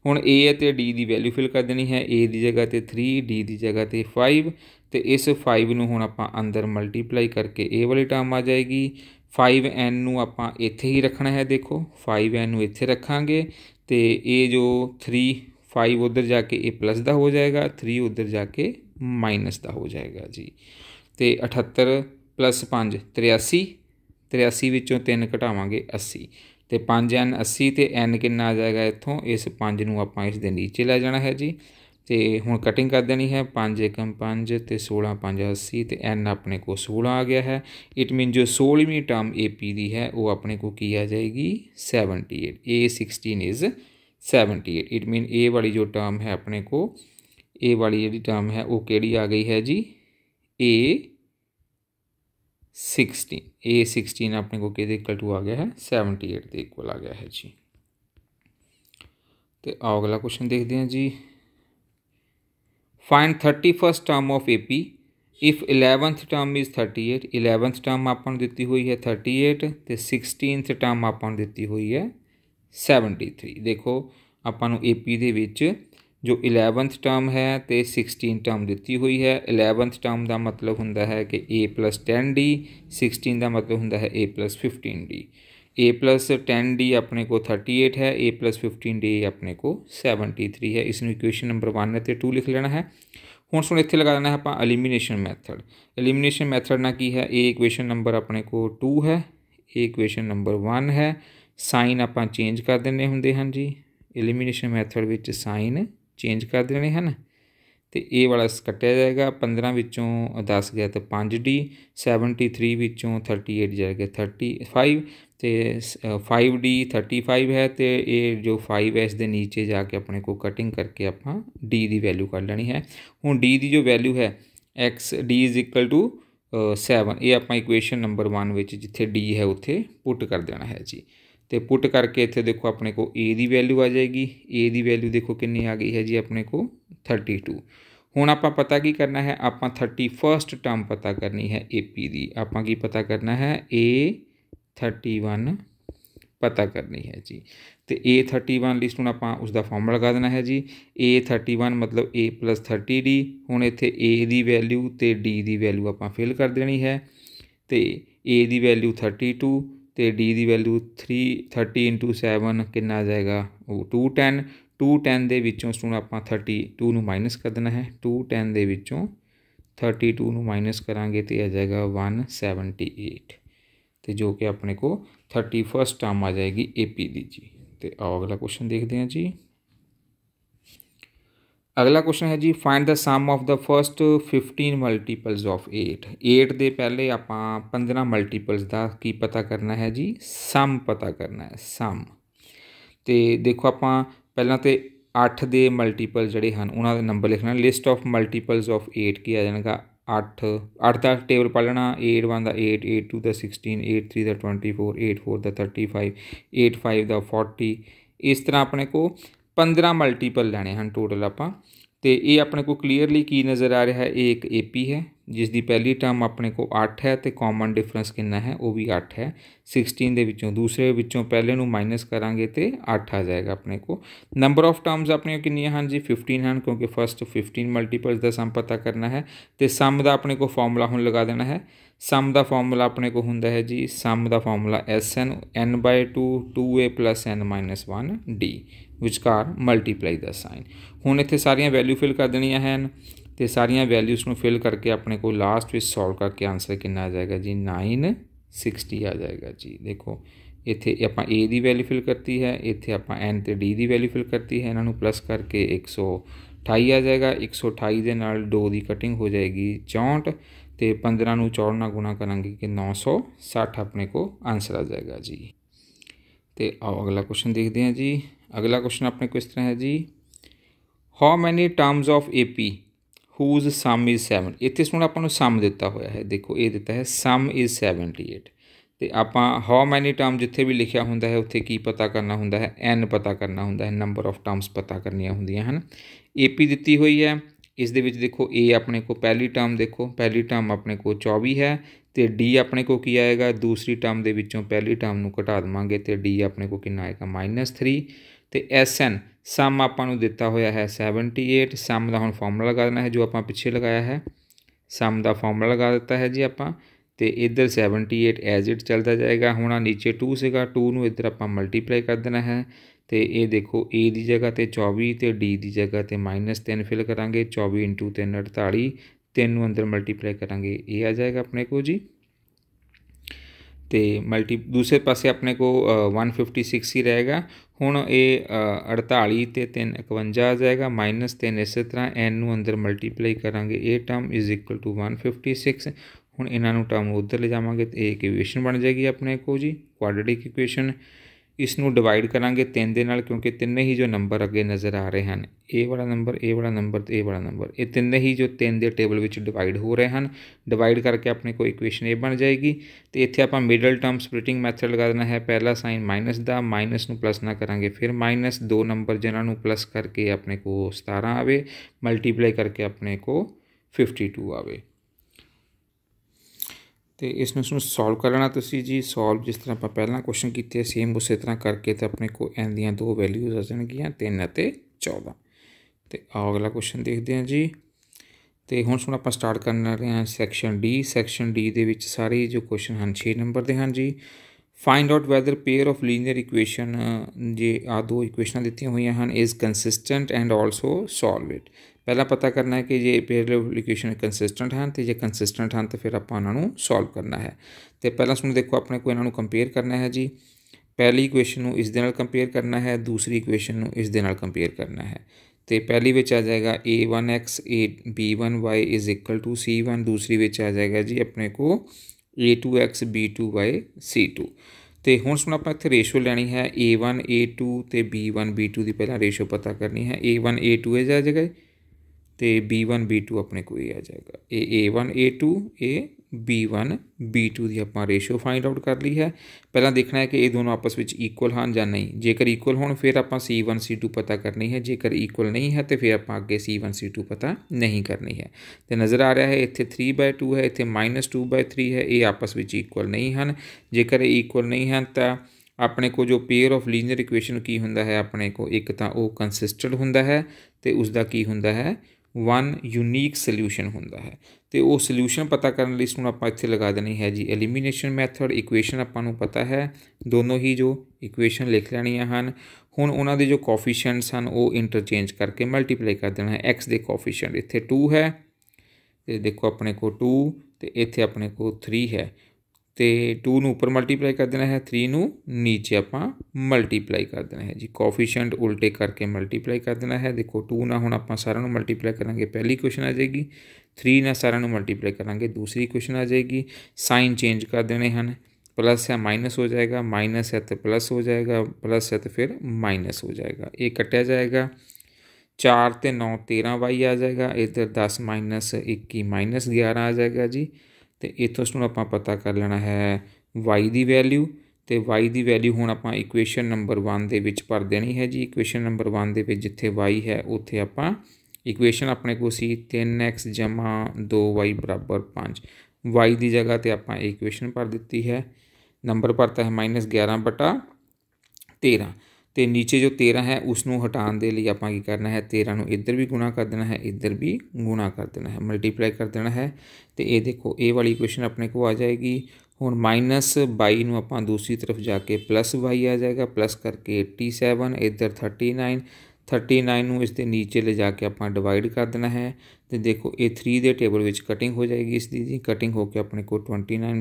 S1: ਹੁਣ a ਤੇ d ਦੀ ਵੈਲਿਊ ਫਿਲ ਕਰ ਦੇਣੀ ਹੈ a ਦੀ ਜਗ੍ਹਾ ਤੇ 3 d ਦੀ ਜਗ੍ਹਾ ਤੇ 5 ਤੇ ਇਸ 5 ਨੂੰ ਹੁਣ ਆਪਾਂ ਅੰਦਰ ਮਲਟੀਪਲਾਈ ਕਰਕੇ a ਵਾਲੀ ਟਰਮ ਆ ਜਾਏਗੀ 5n ਨੂੰ ਆਪਾਂ ਇੱਥੇ ਹੀ ਰੱਖਣਾ ਹੈ ਦੇਖੋ 5n ਨੂੰ ਇੱਥੇ ਰੱਖਾਂਗੇ ਤੇ ਇਹ ਜੋ 3 5 ਉਧਰ ਜਾ ਕੇ ਇਹ ਪਲੱਸ ਦਾ ਹੋ ਜਾਏਗਾ 3 ਉਧਰ ਜਾ ਕੇ ਮਾਈਨਸ ਦਾ ਹੋ ਜਾਏਗਾ ਜੀ ਤੇ 78 5 83 83 ਵਿੱਚੋਂ 3 ਘਟਾਵਾਂਗੇ 80 ਤੇ 5n 80 ਤੇ n ਕਿੰਨਾ ਆ ਜਾਏਗਾ ਇੱਥੋਂ ਇਸ 5 ਨੂੰ ਆਪਾਂ ਇਸ ਦੇ ਨੀਚੇ ਲੈ ਜਾਣਾ ਹੈ ਜੀ ਤੇ ਹੁਣ ਕਟਿੰਗ ਕਰ ਦੇਣੀ ਹੈ 5 ਏਕਮ 5 ਤੇ 16 5 80 ਤੇ n ਆਪਣੇ ਕੋ 16 ਆ ਗਿਆ ਹੈ ਇਟ ਮੀਨ ਜੋ 16ਵੀਂ ਟਰਮ AP ਦੀ ਹੈ ਉਹ ਆਪਣੇ ਕੋ ਕੀ ਆ ਜਾਏਗੀ 78 A16 is 78 it mean A ਵਾਲੀ ਜੋ ਟਰਮ ਹੈ ਆਪਣੇ ਕੋ A ਵਾਲੀ ਜਿਹੜੀ ਟਰਮ ਹੈ ਉਹ ਕਿਹੜੀ ਆ ਗਈ ਹੈ ਜੀ A 16 A 16 ਆਪਣੇ ਕੋ ਕਿਹਦੇ ਇਕੁਅਲ ਟੂ ਆ ਗਿਆ ਹੈ 78 ਦੇ ਇਕੁਅਲ ਆ ਗਿਆ ਹੈ ਜੀ ਤੇ ਆਹ ਅਗਲਾ ਕੁਐਸਚਨ ਦੇਖਦੇ ਹਾਂ ਜੀ find 31st term of AP if 11th term is 38 11th term ਆਪਾਂ ਨੂੰ ਦਿੱਤੀ ਹੋਈ ਹੈ 38 ਤੇ 16th ਟਰਮ ਆਪਾਂ ਨੂੰ ਦਿੱਤੀ ਹੋਈ ਹੈ 73 ਦੇਖੋ ਆਪਾਂ ਨੂੰ AP ਦੇ ਵਿੱਚ ਜੋ 11th ਟਰਮ ਹੈ ਤੇ 16th ਟਰਮ ਦਿੱਤੀ ਹੋਈ ਹੈ 11th ਟਰਮ ਦਾ ਮਤਲਬ ਹੁੰਦਾ ਹੈ ਕਿ A 10D 16 ਦਾ ਮਤਲਬ ਹੁੰਦਾ ਹੈ A 15D a plus ten d अपने को थर्टी एट है ए ਆਪਣੇ ਕੋ 73 ਹੈ ਇਸ ਨੂੰ ਇਕੁਏਸ਼ਨ ਨੰਬਰ 1 ਅਤੇ 2 ਲਿਖ ਲੈਣਾ ਹੈ ਹੁਣ ਸੁਣ ਇੱਥੇ ਲਗਾ ਦੇਣਾ ਹੈ ਆਪਾਂ ਐਲੀਮੀਨੇਸ਼ਨ ਮੈਥਡ ਐਲੀਮੀਨੇਸ਼ਨ ਮੈਥਡ ਨਾਲ ਕੀ ਹੈ a ਇਕੁਏਸ਼ਨ ਨੰਬਰ ਆਪਣੇ ਕੋ 2 ਹੈ a ਇਕੁਏਸ਼ਨ ਨੰਬਰ 1 ਹੈ ਸਾਈਨ ਆਪਾਂ ਚੇਂਜ ਕਰ ਦਿੰਨੇ ਹੁੰਦੇ ਹਨ ਜੀ ਐਲੀਮੀਨੇਸ਼ਨ ਮੈਥਡ ਵਿੱਚ ਸਾਈਨ ਚੇਂਜ ਕਰ ਦੇਣੇ ਹਨ ਤੇ ਇਹ ਵਾਲਾ ਕੱਟਿਆ ਜਾਏਗਾ 15 ਵਿੱਚੋਂ 10 ਗਿਆ ਤਾਂ 5d 73 ਵਿੱਚੋਂ 38 ਜਾਏਗਾ 35 तो फाइव डी थर्टी फाइव है तो ये जो फाइव है इसके नीचे जाके अपने को कटिंग करके अपना डी की वैल्यू कर लेनी है हूँ डी की जो वैल्यू है x d is equal to seven ये अपना इक्वेशन नंबर वन में जिथे डी है उत्थे पुट कर देना है जी तो पुट करके इतने देखो अपने को ए की वैल्यू आ जाएगी ए की वैल्यू देखो कि आ गई है जी अपने को थर्टी टू हूँ आप पता की करना है आप थर्टी फस्ट टर्म पता करनी है ए पी की आप पता करना है ए 31 ਪਤਾ ਕਰਨੀ ਹੈ ਜੀ ਤੇ A31 ਲਿਸਟ ਨੂੰ ਆਪਾਂ ਉਸ ਦਾ ਫਾਰਮੂਲਾ ਲਗਾ ਦੇਣਾ ਹੈ ਜੀ A31 ਮਤਲਬ A 30D ਹੁਣ ਇੱਥੇ A ਦੀ ਵੈਲਿਊ ਤੇ D ਦੀ ਵੈਲਿਊ ਆਪਾਂ ਫਿਲ ਕਰ ਦੇਣੀ ਹੈ ਤੇ A ਦੀ ਵੈਲਿਊ 32 ਤੇ D ਦੀ ਵੈਲਿਊ 3 30 7 ਕਿੰਨਾ ਆ ਜਾਏਗਾ ਉਹ 210 210 ਦੇ ਵਿੱਚੋਂ ਸਟੂਨ ਆਪਾਂ 32 ਨੂੰ ਮਾਈਨਸ ਕਰ ਦੇਣਾ ਹੈ 210 ਦੇ ਵਿੱਚੋਂ 32 ਨੂੰ ਮਾਈਨਸ ਕਰਾਂਗੇ ਤੇ ਆ ਜਾਏਗਾ 178 ਤੇ ਜੋ ਕਿ ਆਪਣੇ ਕੋ 31st ਟਰਮ ਆ ਜਾਏਗੀ ਏਪੀ ਦੀ ਜੀ ਤੇ ਆਓ ਅਗਲਾ ਕੁਐਸਚਨ ਦੇਖਦੇ ਹਾਂ ਜੀ ਅਗਲਾ ਕੁਐਸਚਨ ਹੈ ਜੀ find the sum of the first 15 multiples of 8 8 ਦੇ ਪਹਿਲੇ ਆਪਾਂ 15 ਮਲਟੀਪਲਸ ਦਾ ਕੀ ਪਤਾ ਕਰਨਾ ਹੈ ਜੀ ਸਮ ਪਤਾ ਕਰਨਾ ਹੈ ਸਮ ਤੇ ਦੇਖੋ ਆਪਾਂ ਪਹਿਲਾਂ ਤੇ 8 ਦੇ ਮਲਟੀਪਲ ਜਿਹੜੇ ਹਨ ਉਹਨਾਂ ਦੇ ਨੰਬਰ ਲਿਖਣਾ ਲਿਸਟ ਆਫ ਮਲਟੀਪਲਸ ਆਫ 8 ਕੀ ਆ ਜਾਣਗਾ 8 8 ਦਾ ਟੇਬਲ ਪੜ੍ਹਨਾ 1 ਦਾ 8 82 ਦਾ 16 83 ਦਾ 24 84 ਦਾ 35 85 ਦਾ 40 ਇਸ ਤਰ੍ਹਾਂ ਆਪਣੇ ਕੋ 15 ਮਲਟੀਪਲ ਲੈਣੇ ਹਨ ਟੋਟਲ ਆਪਾਂ ਤੇ ਇਹ ਆਪਣੇ ਕੋ ਕਲੀਅਰਲੀ ਕੀ ਨਜ਼ਰ ਆ ਰਿਹਾ ਹੈ ਇਹ ਇੱਕ ਏਪੀ ਹੈ ਜਿਸ ਦੀ ਪਹਿਲੀ ਟਰਮ ਆਪਣੇ ਕੋ 8 ਹੈ ਤੇ ਕਾਮਨ ਡਿਫਰੈਂਸ ਕਿੰਨਾ ਹੈ ਉਹ ਵੀ 8 ਹੈ 16 ਦੇ ਵਿੱਚੋਂ ਦੂਸਰੇ ਵਿੱਚੋਂ ਪਹਿਲੇ ਨੂੰ ਮਾਈਨਸ ਕਰਾਂਗੇ ਤੇ 8 ਆ ਜਾਏਗਾ ਆਪਣੇ ਕੋ ਨੰਬਰ ਆਫ ਟਰਮਸ ਆਪਣੇ ਕਿੰਨੀਆਂ ਹਨ ਜੀ 15 ਹਨ ਕਿਉਂਕਿ ਫਰਸਟ 15 ਮਲਟੀਪਲਸ ਦਾ ਸਮ ਪਤਾ ਕਰਨਾ ਹੈ ਤੇ ਸਮ ਦਾ ਆਪਣੇ ਕੋ ਫਾਰਮੂਲਾ ਹੁਣ ਲਗਾ ਦੇਣਾ ਹੈ ਸਮ ਦਾ ਫਾਰਮੂਲਾ ਆਪਣੇ ਕੋ ਹੁੰਦਾ ਹੈ ਜੀ ਸਮ ਦਾ formula SN n 2 2a n 1d ਵਿਚਕਾਰ ਮਲਟੀਪਲਾਈ ਦਾ ਸਾਈਨ ਹੁਣ ਇੱਥੇ ਸਾਰੀਆਂ ਵੈਲਿਊ ਫਿਲ ਕਰ ਦੇਣੀਆਂ ਹਨ ਤੇ ਸਾਰੀਆਂ ਵੈਲਿਊਸ ਨੂੰ ਫਿਲ ਕਰਕੇ ਆਪਣੇ ਕੋਲ ਲਾਸਟ ਵਿੱਚ ਸੋਲਵ ਕਰਕੇ ਆਨਸਰ ਕਿੰਨਾ ਆ ਜਾਏਗਾ ਜੀ 960 ਆ ਜਾਏਗਾ ਜੀ ਦੇਖੋ ਇੱਥੇ ਆਪਾਂ a ਦੀ ਵੈਲਿਊ ਫਿਲ ਕਰਤੀ ਹੈ ਇੱਥੇ ਆਪਾਂ n ਤੇ d ਦੀ ਵੈਲਿਊ ਫਿਲ ਕਰਤੀ ਹੈ ਇਹਨਾਂ ਨੂੰ ਪਲੱਸ ਕਰਕੇ 128 ਆ ਜਾਏਗਾ 128 ਦੇ ਨਾਲ 2 ਦੀ ਕਟਿੰਗ ਹੋ ਜਾਏਗੀ 64 ਤੇ 15 ਨੂੰ 64 ਨਾਲ ਗੁਣਾ ਕਰਾਂਗੇ ਕਿ 960 ਆਪਣੇ ਕੋ ਆਨਸਰ ਆ ਜਾਏਗਾ ਜੀ ਤੇ ਆਓ ਅਗਲਾ ਕੁਐਸਚਨ ਦੇਖਦੇ ਹਾਂ ਜੀ ਅਗਲਾ ਕੁਐਸਚਨ ਆਪਣੇ ਕੋਲ ਇਸ ਤਰ੍ਹਾਂ ਹੈ ਜੀ how many terms of AP whose sum is 7 ਇੱਥੇ ਸੁਣ ਆਪਾਂ ਨੂੰ ਸਮ ਦਿੱਤਾ ਹੋਇਆ ਹੈ ਦੇਖੋ ਇਹ ਦਿੱਤਾ ਹੈ ਸਮ ਇਜ਼ 78 ਤੇ ਆਪਾਂ ਹਾਊ ਮੈਨੀ ਟਰਮ ਜਿੱਥੇ ਵੀ ਲਿਖਿਆ ਹੁੰਦਾ ਹੈ ਉੱਥੇ ਕੀ ਪਤਾ ਕਰਨਾ ਹੁੰਦਾ ਹੈ n ਪਤਾ ਕਰਨਾ ਹੁੰਦਾ ਹੈ ਨੰਬਰ ਆਫ ਟਰਮਸ ਪਤਾ ਕਰਨੀਆਂ ਹੁੰਦੀਆਂ ਹਨ ap ਦਿੱਤੀ ਹੋਈ ਹੈ ਇਸ ਦੇ ਵਿੱਚ ਦੇਖੋ a ਆਪਣੇ ਕੋ ਪਹਿਲੀ ਟਰਮ ਦੇਖੋ ਪਹਿਲੀ ਟਰਮ ਆਪਣੇ ਕੋ 24 ਹੈ ਤੇ d ਆਪਣੇ ਕੋ ਕੀ ਆਏਗਾ ਦੂਸਰੀ ਟਰਮ ਦੇ ਵਿੱਚੋਂ ਪਹਿਲੀ ਟਰਮ ਨੂੰ ਘਟਾ ਦਵਾਂਗੇ ਤੇ d ਆਪਣੇ ਕੋ ਕਿੰਨਾ ਆਏਗਾ -3 ਤੇ SN ਸਮ ਆਪਾਂ ਨੂੰ ਦਿੱਤਾ ਹੋਇਆ ਹੈ 78 ਸਮ ਦਾ ਹੁਣ ਫਾਰਮੂਲਾ ਲਗਾ ਦੇਣਾ ਹੈ ਜੋ ਆਪਾਂ ਪਿੱਛੇ ਲਗਾਇਆ ਹੈ ਸਮ ਦਾ ਫਾਰਮੂਲਾ ਲਗਾ ਦਿੱਤਾ ਹੈ ਜੀ ਆਪਾਂ ਤੇ ਇਧਰ 78 ਐਜ਼ ਇਟ ਚੱਲਦਾ ਜਾਏਗਾ ਹੁਣ ਆ ਨੀਚੇ 2 ਸੀਗਾ 2 ਨੂੰ ਇਧਰ ਆਪਾਂ ਮਲਟੀਪਲਾਈ ਕਰ ਦੇਣਾ ਹੈ ਤੇ ਇਹ ਦੇਖੋ A ਦੀ ਜਗ੍ਹਾ ਤੇ 24 ਤੇ D ਦੀ ਜਗ੍ਹਾ ਤੇ -3 ਫਿਲ ਕਰਾਂਗੇ 24 3 48 3 ਨੂੰ ਅੰਦਰ ਮਲਟੀਪਲਾਈ ਕਰਾਂਗੇ ਇਹ ਆ ਜਾਏਗਾ ਆਪਣੇ ਕੋ ਜੀ ਤੇ ਮਲਟੀ ਦੂਸਰੇ ਪਾਸੇ ਆਪਣੇ ਕੋ 156 ਹੀ ਰਹੇਗਾ ਹੁਣ ਇਹ 48 ਤੇ 3 51 ਆ ਜਾਏਗਾ ਮਾਈਨਸ 3 ਇਸੇ ਤਰ੍ਹਾਂ n ਨੂੰ ਅੰਦਰ ਮਲਟੀਪਲਾਈ ਕਰਾਂਗੇ ਇਹ ਟਰਮ ਇਜ਼ ਇਕੁਅਲ ਟੂ 156 ਹੁਣ ਇਹਨਾਂ ਨੂੰ ਟਰਮ ਉੱਧਰ ਲੈ ਜਾਵਾਂਗੇ ਤੇ ਇਹ ਇਕੁਏਸ਼ਨ ਬਣ ਜਾਏਗੀ ਆਪਣੇ ਕੋ ਜੀ ਕੁਆਡਰੈਟਿਕ ਇਕੁਏਸ਼ਨ ਇਸ ਨੂੰ ਡਿਵਾਈਡ ਕਰਾਂਗੇ 3 ਦੇ ਨਾਲ ਕਿਉਂਕਿ ਤਿੰਨੇ ਹੀ ਜੋ ਨੰਬਰ ਅੱਗੇ ਨਜ਼ਰ ਆ ਰਹੇ ਹਨ ਇਹ ਵਾਲਾ ਨੰਬਰ ਇਹ ਵਾਲਾ ਨੰਬਰ ਤੇ ਇਹ ਵਾਲਾ ਨੰਬਰ ਇਹ ਤਿੰਨੇ ਹੀ ਜੋ 3 ਦੇ ਟੇਬਲ ਵਿੱਚ ਡਿਵਾਈਡ ਹੋ ਰਹੇ ਹਨ ਡਿਵਾਈਡ ਕਰਕੇ ਆਪਣੇ ਕੋਈ ਇਕੁਏਸ਼ਨ ਇਹ ਬਣ ਜਾਏਗੀ ਤੇ ਇੱਥੇ ਆਪਾਂ ਮਿਡਲ ਟਰਮ ਸਪਲਿਟਿੰਗ ਮੈਥਡ ਲਗਾ ਦੇਣਾ ਹੈ ਪਹਿਲਾ ਸਾਈਨ ਮਾਈਨਸ ਦਾ ਮਾਈਨਸ ਨੂੰ ਪਲੱਸ ਨਾ ਕਰਾਂਗੇ ਫਿਰ ਮਾਈਨਸ ਦੋ ਨੰਬਰ ਜਿਨ੍ਹਾਂ ਨੂੰ ਪਲੱਸ ਕਰਕੇ ਆਪਣੇ ਕੋ 17 ਆਵੇ ਮਲਟੀਪਲਾਈ ਕਰਕੇ ਆਪਣੇ ਕੋ 52 ਆਵੇ ਤੇ ਇਸ ਨੂੰ ਨੂੰ ਸੋਲਵ ਕਰ ਲੈਣਾ ਤੁਸੀਂ ਜੀ ਸੋਲਵ ਜਿਸ ਤਰ੍ਹਾਂ ਆਪਾਂ ਪਹਿਲਾਂ ਕੁਐਸਚਨ ਕੀਤੇ ਸੇਮ ਉਸੇ ਤਰ੍ਹਾਂ ਕਰਕੇ ਤੇ ਆਪਣੇ ਕੋ ਐਨ ਦੀਆਂ ਦੋ ਵੈਲਿਊਜ਼ ਆ ਜਾਣਗੀਆਂ 3 ਅਤੇ 14 ਤੇ ਆਓ ਅਗਲਾ ਕੁਐਸਚਨ ਦੇਖਦੇ ਹਾਂ ਜੀ ਤੇ ਹੁਣ ਸੁਣ ਆਪਾਂ ਸਟਾਰਟ ਕਰਨ ਲੱਗੇ ਹਾਂ ਸੈਕਸ਼ਨ ਡੀ ਸੈਕਸ਼ਨ ਡੀ ਦੇ ਵਿੱਚ ਸਾਰੇ ਜੋ ਕੁਐਸਚਨ ਹਨ 6 ਨੰਬਰ ਦੇ ਹਨ ਜੀ find out whether pair of linear equation ਜੇ ਆ ਦੋ ਇਕੁਏਸ਼ਨਾਂ ਦਿੱਤੀਆਂ ਹੋਈਆਂ ਹਨ is consistent and also solve it ਪਹਿਲਾਂ ਪਤਾ ਕਰਨਾ ਹੈ ਕਿ ਜੇ ਪੇਰਲੇਵ ਇਕੁਏਸ਼ਨ ਕੰਸਿਸਟੈਂਟ ਹਨ ਤੇ ਜੇ ਕੰਸਿਸਟੈਂਟ ਹਨ ਤਾਂ ਫਿਰ ਆਪਾਂ ਉਹਨਾਂ ਨੂੰ ਸੋਲਵ ਕਰਨਾ ਹੈ ਤੇ ਪਹਿਲਾਂ ਸਾਨੂੰ ਦੇਖੋ ਆਪਣੇ ਕੋ ਇਹਨਾਂ ਨੂੰ ਕੰਪੇਅਰ ਕਰਨਾ ਹੈ ਜੀ ਪਹਿਲੀ ਇਕੁਏਸ਼ਨ ਨੂੰ ਇਸ ਦੇ ਨਾਲ ਕੰਪੇਅਰ ਕਰਨਾ ਹੈ ਦੂਸਰੀ ਇਕੁਏਸ਼ਨ ਨੂੰ ਇਸ ਦੇ ਨਾਲ ਕੰਪੇਅਰ ਕਰਨਾ ਹੈ ਤੇ ਪਹਿਲੀ ਵਿੱਚ ਆ ਜਾਏਗਾ a1x a b1y c1 ਦੂਸਰੀ ਵਿੱਚ ਆ ਜਾਏਗਾ ਜੀ ਆਪਣੇ ਕੋ a2x b2y c2 ਤੇ ਹੁਣ ਸਾਨੂੰ ਆਪਾਂ ਇੱਥੇ ਰੇਸ਼ੋ ਲੈਣੀ ਹੈ a1 a2 ਤੇ b1 b2 ਦੀ ਪਹਿਲਾਂ ਰੇਸ਼ੋ ਪਤਾ ਕਰਨੀ ਹੈ a1 a2 ਇਹ ਜਾ ਜਾਏਗਾ ਤੇ b1 b2 ਆਪਣੇ ਕੋਲ ਇਹ ਆ ਜਾਏਗਾ ਇਹ a1 a2 ਇਹ b1 b2 ਦੀ ਆਪਾਂ ਰੇਸ਼ੋ ਫਾਈਂਡ ਆਊਟ ਕਰ ਲਈ ਹੈ ਪਹਿਲਾਂ ਦੇਖਣਾ ਹੈ ਕਿ ਇਹ ਦੋਨੋਂ ਆਪਸ ਵਿੱਚ ਇਕੁਅਲ ਹਨ ਜਾਂ ਨਹੀਂ ਜੇਕਰ ਇਕੁਅਲ ਹੋਣ ਫਿਰ ਆਪਾਂ c1 c2 ਪਤਾ ਕਰਨੀ ਹੈ ਜੇਕਰ ਇਕੁਅਲ ਨਹੀਂ ਹੈ ਤੇ ਫਿਰ ਆਪਾਂ ਅੱਗੇ c1 c2 ਪਤਾ ਨਹੀਂ ਕਰਨੀ ਹੈ ਤੇ ਨਜ਼ਰ ਆ ਰਿਹਾ ਹੈ ਇੱਥੇ 3/2 ਹੈ ਇੱਥੇ -2/3 ਹੈ ਇਹ ਆਪਸ ਵਿੱਚ ਇਕੁਅਲ ਨਹੀਂ ਹਨ ਜੇਕਰ ਇਹ ਇਕੁਅਲ ਨਹੀਂ ਹਨ ਤਾਂ ਆਪਣੇ ਕੋ ਜੋ ਪੇਅਰ ਆਫ ਲੀਨੀਅਰ ਇਕੁਏਸ਼ਨ ਕੀ ਹੁੰਦਾ ਹੈ ਆਪਣੇ ਕੋ ਇੱਕ ਤਾਂ ਉਹ ਕੰਸਿਸਟੈਂਟ ਹੁੰਦਾ ਹੈ ਤੇ ਉਸ ਦਾ ਕੀ ਹੁੰਦਾ ਹੈ ਵਨ ਯੂਨੀਕ ਸੋਲੂਸ਼ਨ ਹੁੰਦਾ ਹੈ ਤੇ ਉਹ ਸੋਲੂਸ਼ਨ ਪਤਾ ਕਰਨ ਲਈ ਇਸ ਨੂੰ ਆਪਾਂ ਇੱਥੇ ਲਗਾ ਦੇਣੀ ਹੈ ਜੀ ਐਲੀਮੀਨੇਸ਼ਨ ਮੈਥਡ ਇਕੁਏਸ਼ਨ ਆਪਾਂ ਨੂੰ ਪਤਾ ਹੈ ਦੋਨੋਂ ਹੀ ਜੋ ਇਕੁਏਸ਼ਨ ਲਿਖ ਲੈਣੀਆਂ ਹਨ ਹੁਣ ਉਹਨਾਂ ਦੇ ਜੋ ਕੋਫੀਸ਼ੀਐਂਟਸ ਹਨ ਉਹ ਇੰਟਰਚੇਂਜ ਕਰਕੇ ਮਲਟੀਪਲਾਈ ਕਰ ਦੇਣਾ ਹੈ x ਦੇ ਕੋਫੀਸ਼ੀਐਂਟ ਇੱਥੇ 2 ਹੈ ਤੇ ਦੇਖੋ ਆਪਣੇ ਕੋ 2 ਤੇ ਇੱਥੇ ਆਪਣੇ ਕੋ 3 ਹੈ ਤੇ 2 ਨੂੰ ਉੱਪਰ ਮਲਟੀਪਲਾਈ ਕਰ ਦੇਣਾ ਹੈ 3 ਨੂੰ نیچے ਆਪਾਂ ਮਲਟੀਪਲਾਈ ਕਰ ਦੇਣਾ ਹੈ ਜੀ ਕੋਫੀਸ਼ੀਐਂਟ ਉਲਟੇ ਕਰਕੇ ਮਲਟੀਪਲਾਈ ਕਰ ਦੇਣਾ ਹੈ ਦੇਖੋ 2 ਨਾਲ ਹੁਣ ਆਪਾਂ ਸਾਰਿਆਂ ਨੂੰ ਮਲਟੀਪਲਾਈ ਕਰਾਂਗੇ ਪਹਿਲੀ ਕੁਐਸਚਨ ਆ ਜਾਏਗੀ 3 ਨਾਲ ਸਾਰਿਆਂ ਨੂੰ ਮਲਟੀਪਲਾਈ ਕਰਾਂਗੇ ਦੂਸਰੀ ਕੁਐਸਚਨ ਆ ਜਾਏਗੀ ਸਾਈਨ ਚੇਂਜ ਕਰ ਦੇਣੇ ਹਨ ਪਲੱਸ ਹੈ ਮਾਈਨਸ ਹੋ ਜਾਏਗਾ ਮਾਈਨਸ ਹੈ तो ਪਲੱਸ ਹੋ ਜਾਏਗਾ ਪਲੱਸ ਹੈ तो ਫਿਰ ਮਾਈਨਸ ਹੋ ਜਾਏਗਾ ਇਹ ਕੱਟਿਆ ਜਾਏਗਾ 4 ਤੇ 9 13y ਆ ਜਾਏਗਾ जाएगा 10 21 11 ਆ ਜਾਏਗਾ ਜੀ ਤੇ ਇਥੋਂ ਇਸ ਨੂੰ ਆਪਾਂ ਪਤਾ ਕਰ ਲੈਣਾ ਹੈ y ਦੀ ਵੈਲਿਊ ਤੇ y ਦੀ ਵੈਲਿਊ ਹੁਣ ਆਪਾਂ ਇਕੁਏਸ਼ਨ ਨੰਬਰ 1 ਦੇ ਵਿੱਚ ਭਰ ਦੇਣੀ ਹੈ ਜੀ ਇਕੁਏਸ਼ਨ ਨੰਬਰ 1 ਦੇ ਵਿੱਚ ਜਿੱਥੇ y ਹੈ ਉੱਥੇ ਆਪਾਂ ਇਕੁਏਸ਼ਨ ਆਪਣੇ ਕੋਲ ਸੀ 3x 2y 5 y ਦੀ ਜਗ੍ਹਾ ਤੇ ਆਪਾਂ ਇਕੁਏਸ਼ਨ ਭਰ ਦਿੱਤੀ ਹੈ ਨੰਬਰ ਭਰਤਾ ਹੈ -11 13 ਤੇ ਨੀਚੇ ਜੋ 13 ਹੈ ਉਸ ਨੂੰ ਹਟਾਉਣ ਦੇ ਲਈ ਆਪਾਂ ਕੀ ਕਰਨਾ ਹੈ 13 ਨੂੰ ਇੱਧਰ ਵੀ ਗੁਣਾ ਕਰ ਦੇਣਾ ਹੈ ਇੱਧਰ ਵੀ ਗੁਣਾ ਕਰ ਦੇਣਾ ਹੈ ਮਲਟੀਪਲਾਈ ਕਰ ਦੇਣਾ ਹੈ ਤੇ ਇਹ ਦੇਖੋ ਇਹ ਵਾਲੀ ਇਕੁਏਸ਼ਨ ਆਪਣੇ ਕੋ ਆ ਜਾਏਗੀ ਹੁਣ -22 ਨੂੰ ਆਪਾਂ ਦੂਸਰੀ ਤਰਫ ਜਾ ਕੇ ਪਲੱਸ +y ਆ ਜਾਏਗਾ ਪਲੱਸ ਕਰਕੇ 87 ਇੱਧਰ 39 39 ਨੂੰ ਇਸ ਦੇ ਨੀਚੇ ਲੈ ਜਾ ਕੇ ਆਪਾਂ ਡਿਵਾਈਡ ਕਰ ਦੇਣਾ ਹੈ ਤੇ ਦੇਖੋ ਇਹ 3 ਦੇ ਟੇਬਲ ਵਿੱਚ ਕਟਿੰਗ ਹੋ ਜਾਏਗੀ ਇਸ ਦੀ ਕਟਿੰਗ ਹੋ ਕੇ ਆਪਣੇ ਕੋ 29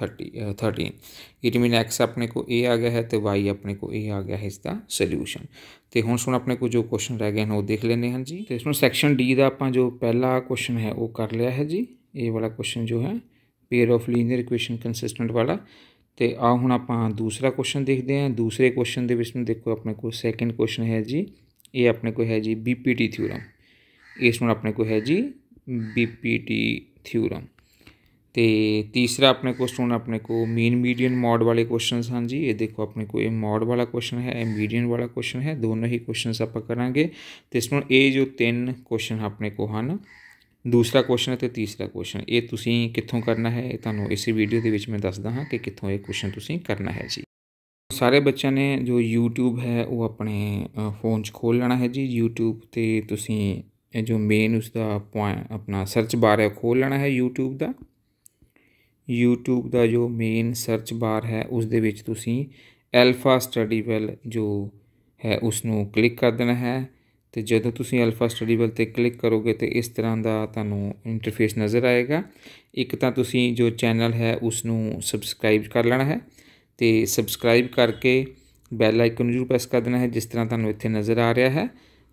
S1: thirty thirteen it mean x अपने को ए आ गया है तो वाई अपने को ए आ गया है इसका सोल्यूशन तो हूँ सुन अपने को जो क्वेश्चन रह गए हैं वो देख लें हैं जी तो इसमें सैक्शन डी का अपना जो पहला क्वेश्चन है वो कर लिया है जी ए वाला क्वेश्चन जो है pair of linear equation consistent वाला तो आओ हूँ आप दूसरा क्वेश्चन देखते हैं दूसरे क्वेश्चन के विषय में देखो अपने को सैकेंड क्वेश्चन है जी ये अपने को है जी बी पी टी थ्यूरम इसमें अपने को है जी बी पी टी थ्यूरम ਤੇ ਤੀਸਰਾ ਆਪਣੇ ਕੋਲ ਸਟੂਡੈਂਟ ਆਪਣੇ ਕੋ ਮੀਨ ਮੀਡੀਅਨ ਮੋਡ ਵਾਲੇ ਕੁਐਸਚਨਸ ਹਨ ਜੀ ਇਹ ਦੇਖੋ ਆਪਣੇ ਕੋ ਇਹ ਮੋਡ ਵਾਲਾ ਕੁਐਸਚਨ ਹੈ ਇਹ ਮੀਡੀਅਨ ਵਾਲਾ ਕੁਐਸਚਨ ਹੈ ਦੋਨੋਂ ਹੀ ਕੁਐਸਚਨਸ ਆਪਾਂ ਕਰਾਂਗੇ ਤੇ ਸਟੂਡੈਂਟ ਇਹ ਜੋ ਤਿੰਨ ਕੁਐਸਚਨ ਆਪਣੇ ਕੋ ਹਨ ਦੂਸਰਾ ਕੁਐਸਚਨ ਤੇ ਤੀਸਰਾ ਕੁਐਸਚਨ ਇਹ ਤੁਸੀਂ ਕਿੱਥੋਂ ਕਰਨਾ ਹੈ ਇਹ ਤੁਹਾਨੂੰ ਇਸੇ ਵੀਡੀਓ ਦੇ ਵਿੱਚ ਮੈਂ ਦੱਸਦਾ ਹਾਂ ਕਿ ਕਿੱਥੋਂ ਇਹ ਕੁਐਸਚਨ ਤੁਸੀਂ ਕਰਨਾ ਹੈ ਜੀ ਸਾਰੇ ਬੱਚਿਆਂ ਨੇ ਜੋ YouTube ਹੈ ਉਹ ਆਪਣੇ ਫੋਨ 'ਚ ਖੋਲ ਲੈਣਾ ਹੈ ਜੀ YouTube ਤੇ ਤੁਸੀਂ ਇਹ ਜੋ ਮੇਨ ਉਸ ਦਾ ਆਪਣਾ ਸਰਚ ਬਾਰ ਹੈ ਖੋਲ ਲੈਣਾ ਹੈ YouTube ਦਾ YouTube ਦਾ ਜੋ ਮੇਨ ਸਰਚ ਬਾਰ ਹੈ ਉਸ ਦੇ ਵਿੱਚ ਤੁਸੀਂ ਐਲਫਾ ਸਟੱਡੀ ਵੈਲ ਜੋ ਹੈ ਉਸ ਨੂੰ ਕਲਿੱਕ ਕਰ ਦੇਣਾ ਹੈ ਤੇ ਜਦੋਂ ਤੁਸੀਂ ਐਲਫਾ ਸਟੱਡੀ ਵੈਲ ਤੇ ਕਲਿੱਕ ਕਰੋਗੇ ਤੇ ਇਸ ਤਰ੍ਹਾਂ ਦਾ ਤੁਹਾਨੂੰ ਇੰਟਰਫੇਸ ਨਜ਼ਰ ਆਏਗਾ ਇੱਕ ਤਾਂ ਤੁਸੀਂ ਜੋ ਚੈਨਲ ਹੈ ਉਸ ਨੂੰ ਸਬਸਕ੍ਰਾਈਬ ਕਰ ਲੈਣਾ ਹੈ ਤੇ ਸਬਸਕ੍ਰਾਈਬ ਕਰਕੇ ਬੈਲ ਆਈਕਨ ਨੂੰ ਜ਼ਰੂਰ ਪ੍ਰੈਸ ਕਰ ਦੇਣਾ ਹੈ ਜਿਸ ਤਰ੍ਹਾਂ ਤੁਹਾਨੂੰ ਇੱਥੇ ਨਜ਼ਰ ਆ ਰਿਹਾ ਹੈ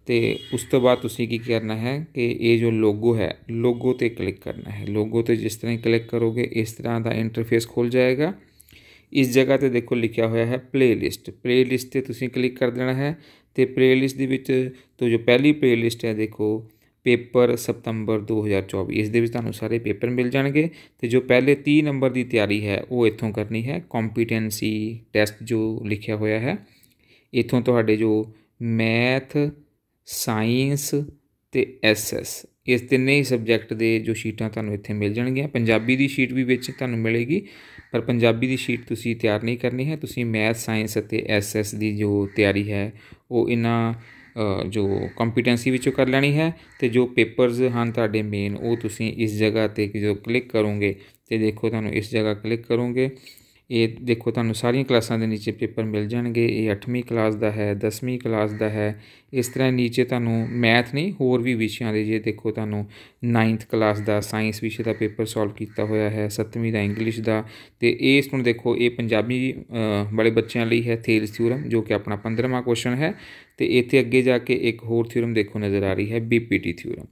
S1: तो उस तो बाद करना है कि ये जो लोगो है लोगो पर क्लिक करना है लोगो तो जिस तरह क्लिक करोगे इस तरह का इंटरफेस खुल जाएगा इस जगह पर देखो लिखा हुआ है प्लेलिस्ट प्लेलिस्ट पर तुम्हें क्लिक कर देना है तो प्लेलिस्ट के तो जो पहली प्लेलिस्ट है देखो पेपर सितंबर दो हज़ार चौबीस इसमें सारे पेपर मिल जाएंगे तो जो पहले तीह नंबर की तैयारी है वो इतों करनी है कॉम्पीटेंसी टैसट जो लिखा हुआ है इतों तो जो मैथ ਸਾਇੰਸ ਤੇ ਐਸਐਸ ਇਸ ਤਿੰਨੇ ਹੀ ਸਬਜੈਕਟ ਦੇ ਜੋ ਸ਼ੀਟਾਂ ਤੁਹਾਨੂੰ ਇੱਥੇ ਮਿਲ ਜਾਣਗੀਆਂ ਪੰਜਾਬੀ ਦੀ ਸ਼ੀਟ ਵੀ ਵਿੱਚ ਤੁਹਾਨੂੰ ਮਿਲੇਗੀ ਪਰ ਪੰਜਾਬੀ ਦੀ ਸ਼ੀਟ ਤੁਸੀਂ ਤਿਆਰ ਨਹੀਂ ਕਰਨੀ ਹੈ ਤੁਸੀਂ ਮੈਥ ਸਾਇੰਸ ਅਤੇ ਐਸਐਸ ਦੀ ਜੋ ਤਿਆਰੀ ਹੈ ਉਹ ਇਹਨਾਂ ਜੋ ਕੰਪੀਟੈਂਸੀ ਵਿੱਚੋਂ ਕਰ ਲੈਣੀ ਹੈ ਤੇ ਜੋ ਪੇਪਰਸ ਹਨ ਤੁਹਾਡੇ ਮੇਨ ਉਹ ਤੁਸੀਂ ਇਸ ਜਗ੍ਹਾ ਤੇ ਜੋ ਕਲਿੱਕ ਕਰੋਗੇ ਤੇ ਦੇਖੋ ਤੁਹਾਨੂੰ ਇਸ ਜਗ੍ਹਾ ਕਲਿੱਕ ਕਰੋਗੇ ਇਹ ਦੇਖੋ ਤੁਹਾਨੂੰ ਸਾਰੀਆਂ ਕਲਾਸਾਂ ਦੇ ਨੀਚੇ ਪੇਪਰ ਮਿਲ ਜਾਣਗੇ ਇਹ 8ਵੀਂ ਕਲਾਸ ਦਾ ਹੈ 10ਵੀਂ ਕਲਾਸ ਦਾ ਹੈ ਇਸ ਤਰ੍ਹਾਂ ਨੀਚੇ ਤੁਹਾਨੂੰ ਮੈਥ ਨਹੀਂ ਹੋਰ ਵੀ ਵਿਸ਼ਿਆਂ ਦੇ ਜੇ ਦੇਖੋ ਤੁਹਾਨੂੰ 9th ਕਲਾਸ ਦਾ ਸਾਇੰਸ ਵਿਸ਼ੇ ਦਾ ਪੇਪਰ ਸੋਲਵ ਕੀਤਾ ਹੋਇਆ ਹੈ 7ਵੀਂ ਦਾ ਇੰਗਲਿਸ਼ ਦਾ ਤੇ ਇਹ ਇਸ ਨੂੰ ਦੇਖੋ ਇਹ ਪੰਜਾਬੀ ਵਾਲੇ ਬੱਚਿਆਂ ਲਈ ਹੈ ਥੇਲਸ ਥਿਊਰਮ ਜੋ ਕਿ ਆਪਣਾ 15ਵਾਂ ਕੁਐਸਚਨ ਹੈ ਤੇ ਇੱਥੇ ਅੱਗੇ ਜਾ ਕੇ ਇੱਕ ਹੋਰ ਥਿਊਰਮ ਦੇਖੋ ਨਜ਼ਰ ਆ ਰਹੀ ਹੈ ਬੀਪੀਟੀ ਥਿਊਰਮ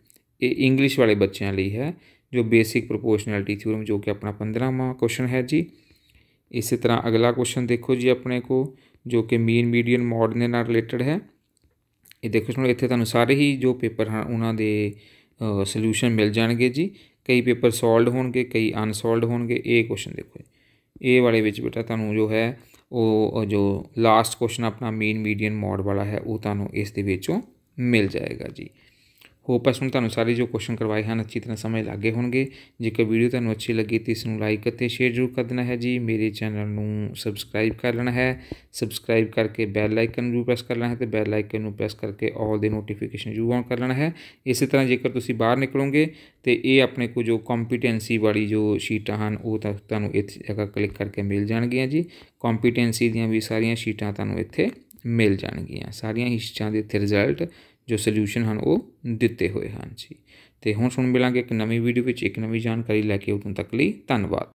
S1: ਇਹ ਇੰਗਲਿਸ਼ ਵਾਲੇ ਬੱਚਿਆਂ ਲਈ ਹੈ ਜੋ ਬੇਸਿਕ ਪ੍ਰੋਪੋਰਸ਼ਨੈਲਿਟੀ ਥਿਊਰਮ ਜੋ ਕਿ ਆਪਣਾ 15ਵਾਂ ਕੁਐਸਚਨ ਹੈ ਜੀ ਇਸੇ ਤਰ੍ਹਾਂ ਅਗਲਾ ਕੁਐਸਚਨ ਦੇਖੋ ਜੀ ਆਪਣੇ ਕੋ ਜੋ ਕਿ ਮੀਨ ਮੀਡੀਅਨ ਮੋਡ ਦੇ ਨਾਲ ਰਿਲੇਟਡ ਹੈ ਇਹ ਦੇਖੋ ਤੁਹਾਨੂੰ ਇੱਥੇ ਤੁਹਾਨੂੰ ਸਾਰੇ ਹੀ ਜੋ ਪੇਪਰ ਹਨ ਉਹਨਾਂ ਦੇ ਸੋਲੂਸ਼ਨ ਮਿਲ ਜਾਣਗੇ ਜੀ ਕਈ ਪੇਪਰ ਸੋਲਡ ਹੋਣਗੇ ਕਈ ਅਨਸੋਲਡ ਹੋਣਗੇ ਇਹ ਕੁਐਸਚਨ ਦੇਖੋ ਇਹ ਵਾਲੇ ਵਿੱਚ ਬੇਟਾ ਤੁਹਾਨੂੰ ਜੋ ਹੈ ਉਹ ਜੋ ਲਾਸਟ ਕੁਐਸਚਨ ਆਪਣਾ ਮੀਨ ਮੀਡੀਅਨ ਮੋਡ ਵਾਲਾ ਹੈ ਉਹ ਤੁਹਾਨੂੰ ਇਸ ਦੇ ਵਿੱਚੋਂ ਮਿਲ ਜਾਏਗਾ ਜੀ ਹੋਪ ਹੈ ਸੁਣ ਤੁਹਾਨੂੰ ਸਾਰੇ ਜੋ ਕੁਐਸਚਨ ਕਰਵਾਏ ਹਨ ਅੱਛੀ ਤਰ੍ਹਾਂ ਸਮਝ ਲੱਗੇ ਹੋਣਗੇ ਜੇਕਰ ਵੀਡੀਓ ਤੁਹਾਨੂੰ ਅੱਛੀ ਲੱਗੀ ਤੇ ਇਸ ਨੂੰ ਲਾਈਕ ਅਤੇ ਸ਼ੇਅਰ ਜ਼ਰੂਰ ਕਰ ਦੇਣਾ ਹੈ ਜੀ ਮੇਰੇ ਚੈਨਲ ਨੂੰ ਸਬਸਕ੍ਰਾਈਬ ਕਰ ਲੈਣਾ ਹੈ ਸਬਸਕ੍ਰਾਈਬ ਕਰਕੇ ਬੈਲ ਆਈਕਨ ਵੀ ਪ੍ਰੈਸ ਕਰ ਲੈਣਾ ਹੈ ਤੇ ਬੈਲ ਆਈਕਨ ਨੂੰ ਪ੍ਰੈਸ ਕਰਕੇ ਆਲ ਦੇ ਨੋਟੀਫਿਕੇਸ਼ਨ ਜੂ ਆਨ ਕਰ ਲੈਣਾ ਹੈ ਇਸੇ ਤਰ੍ਹਾਂ ਜੇਕਰ ਤੁਸੀਂ ਬਾਹਰ ਨਿਕਲੋਗੇ ਤੇ ਇਹ ਆਪਣੇ ਕੋ ਜੋ ਕੰਪੀਟੈਂਸੀ ਵਾਲੀ ਜੋ ਸ਼ੀਟਾਂ ਹਨ ਉਹ ਤੁਹਾਨੂੰ ਇੱਥੇ ਜਗ੍ਹਾ ਕਲਿੱਕ ਕਰਕੇ ਮਿਲ ਜਾਣਗੀਆਂ ਜੀ ਕੰਪੀਟੈਂਸੀ ਦੀਆਂ ਵੀ ਸਾਰੀਆਂ ਸ਼ੀਟਾਂ ਤੁਹਾਨੂੰ ਇੱਥੇ ਮਿਲ ਜਾਣਗੀਆਂ ਸਾਰੀਆਂ ਹਿੱਸਿਆਂ ਦੇ ਇੱਥੇ ਰਿਜ਼ਲਟ ਜੋ ਸੋਲੂਸ਼ਨ ਹਨ ਉਹ ਦਿੱਤੇ ਹੋਏ ਹਨ ਜੀ ਤੇ ਹੁਣ ਸੁਣ ਮਿਲਾਂਗੇ ਇੱਕ ਨਵੀਂ ਵੀਡੀਓ ਵਿੱਚ ਇੱਕ ਨਵੀਂ ਜਾਣਕਾਰੀ ਲੈ ਕੇ ਉਦੋਂ ਤੱਕ ਲਈ ਧੰਨਵਾਦ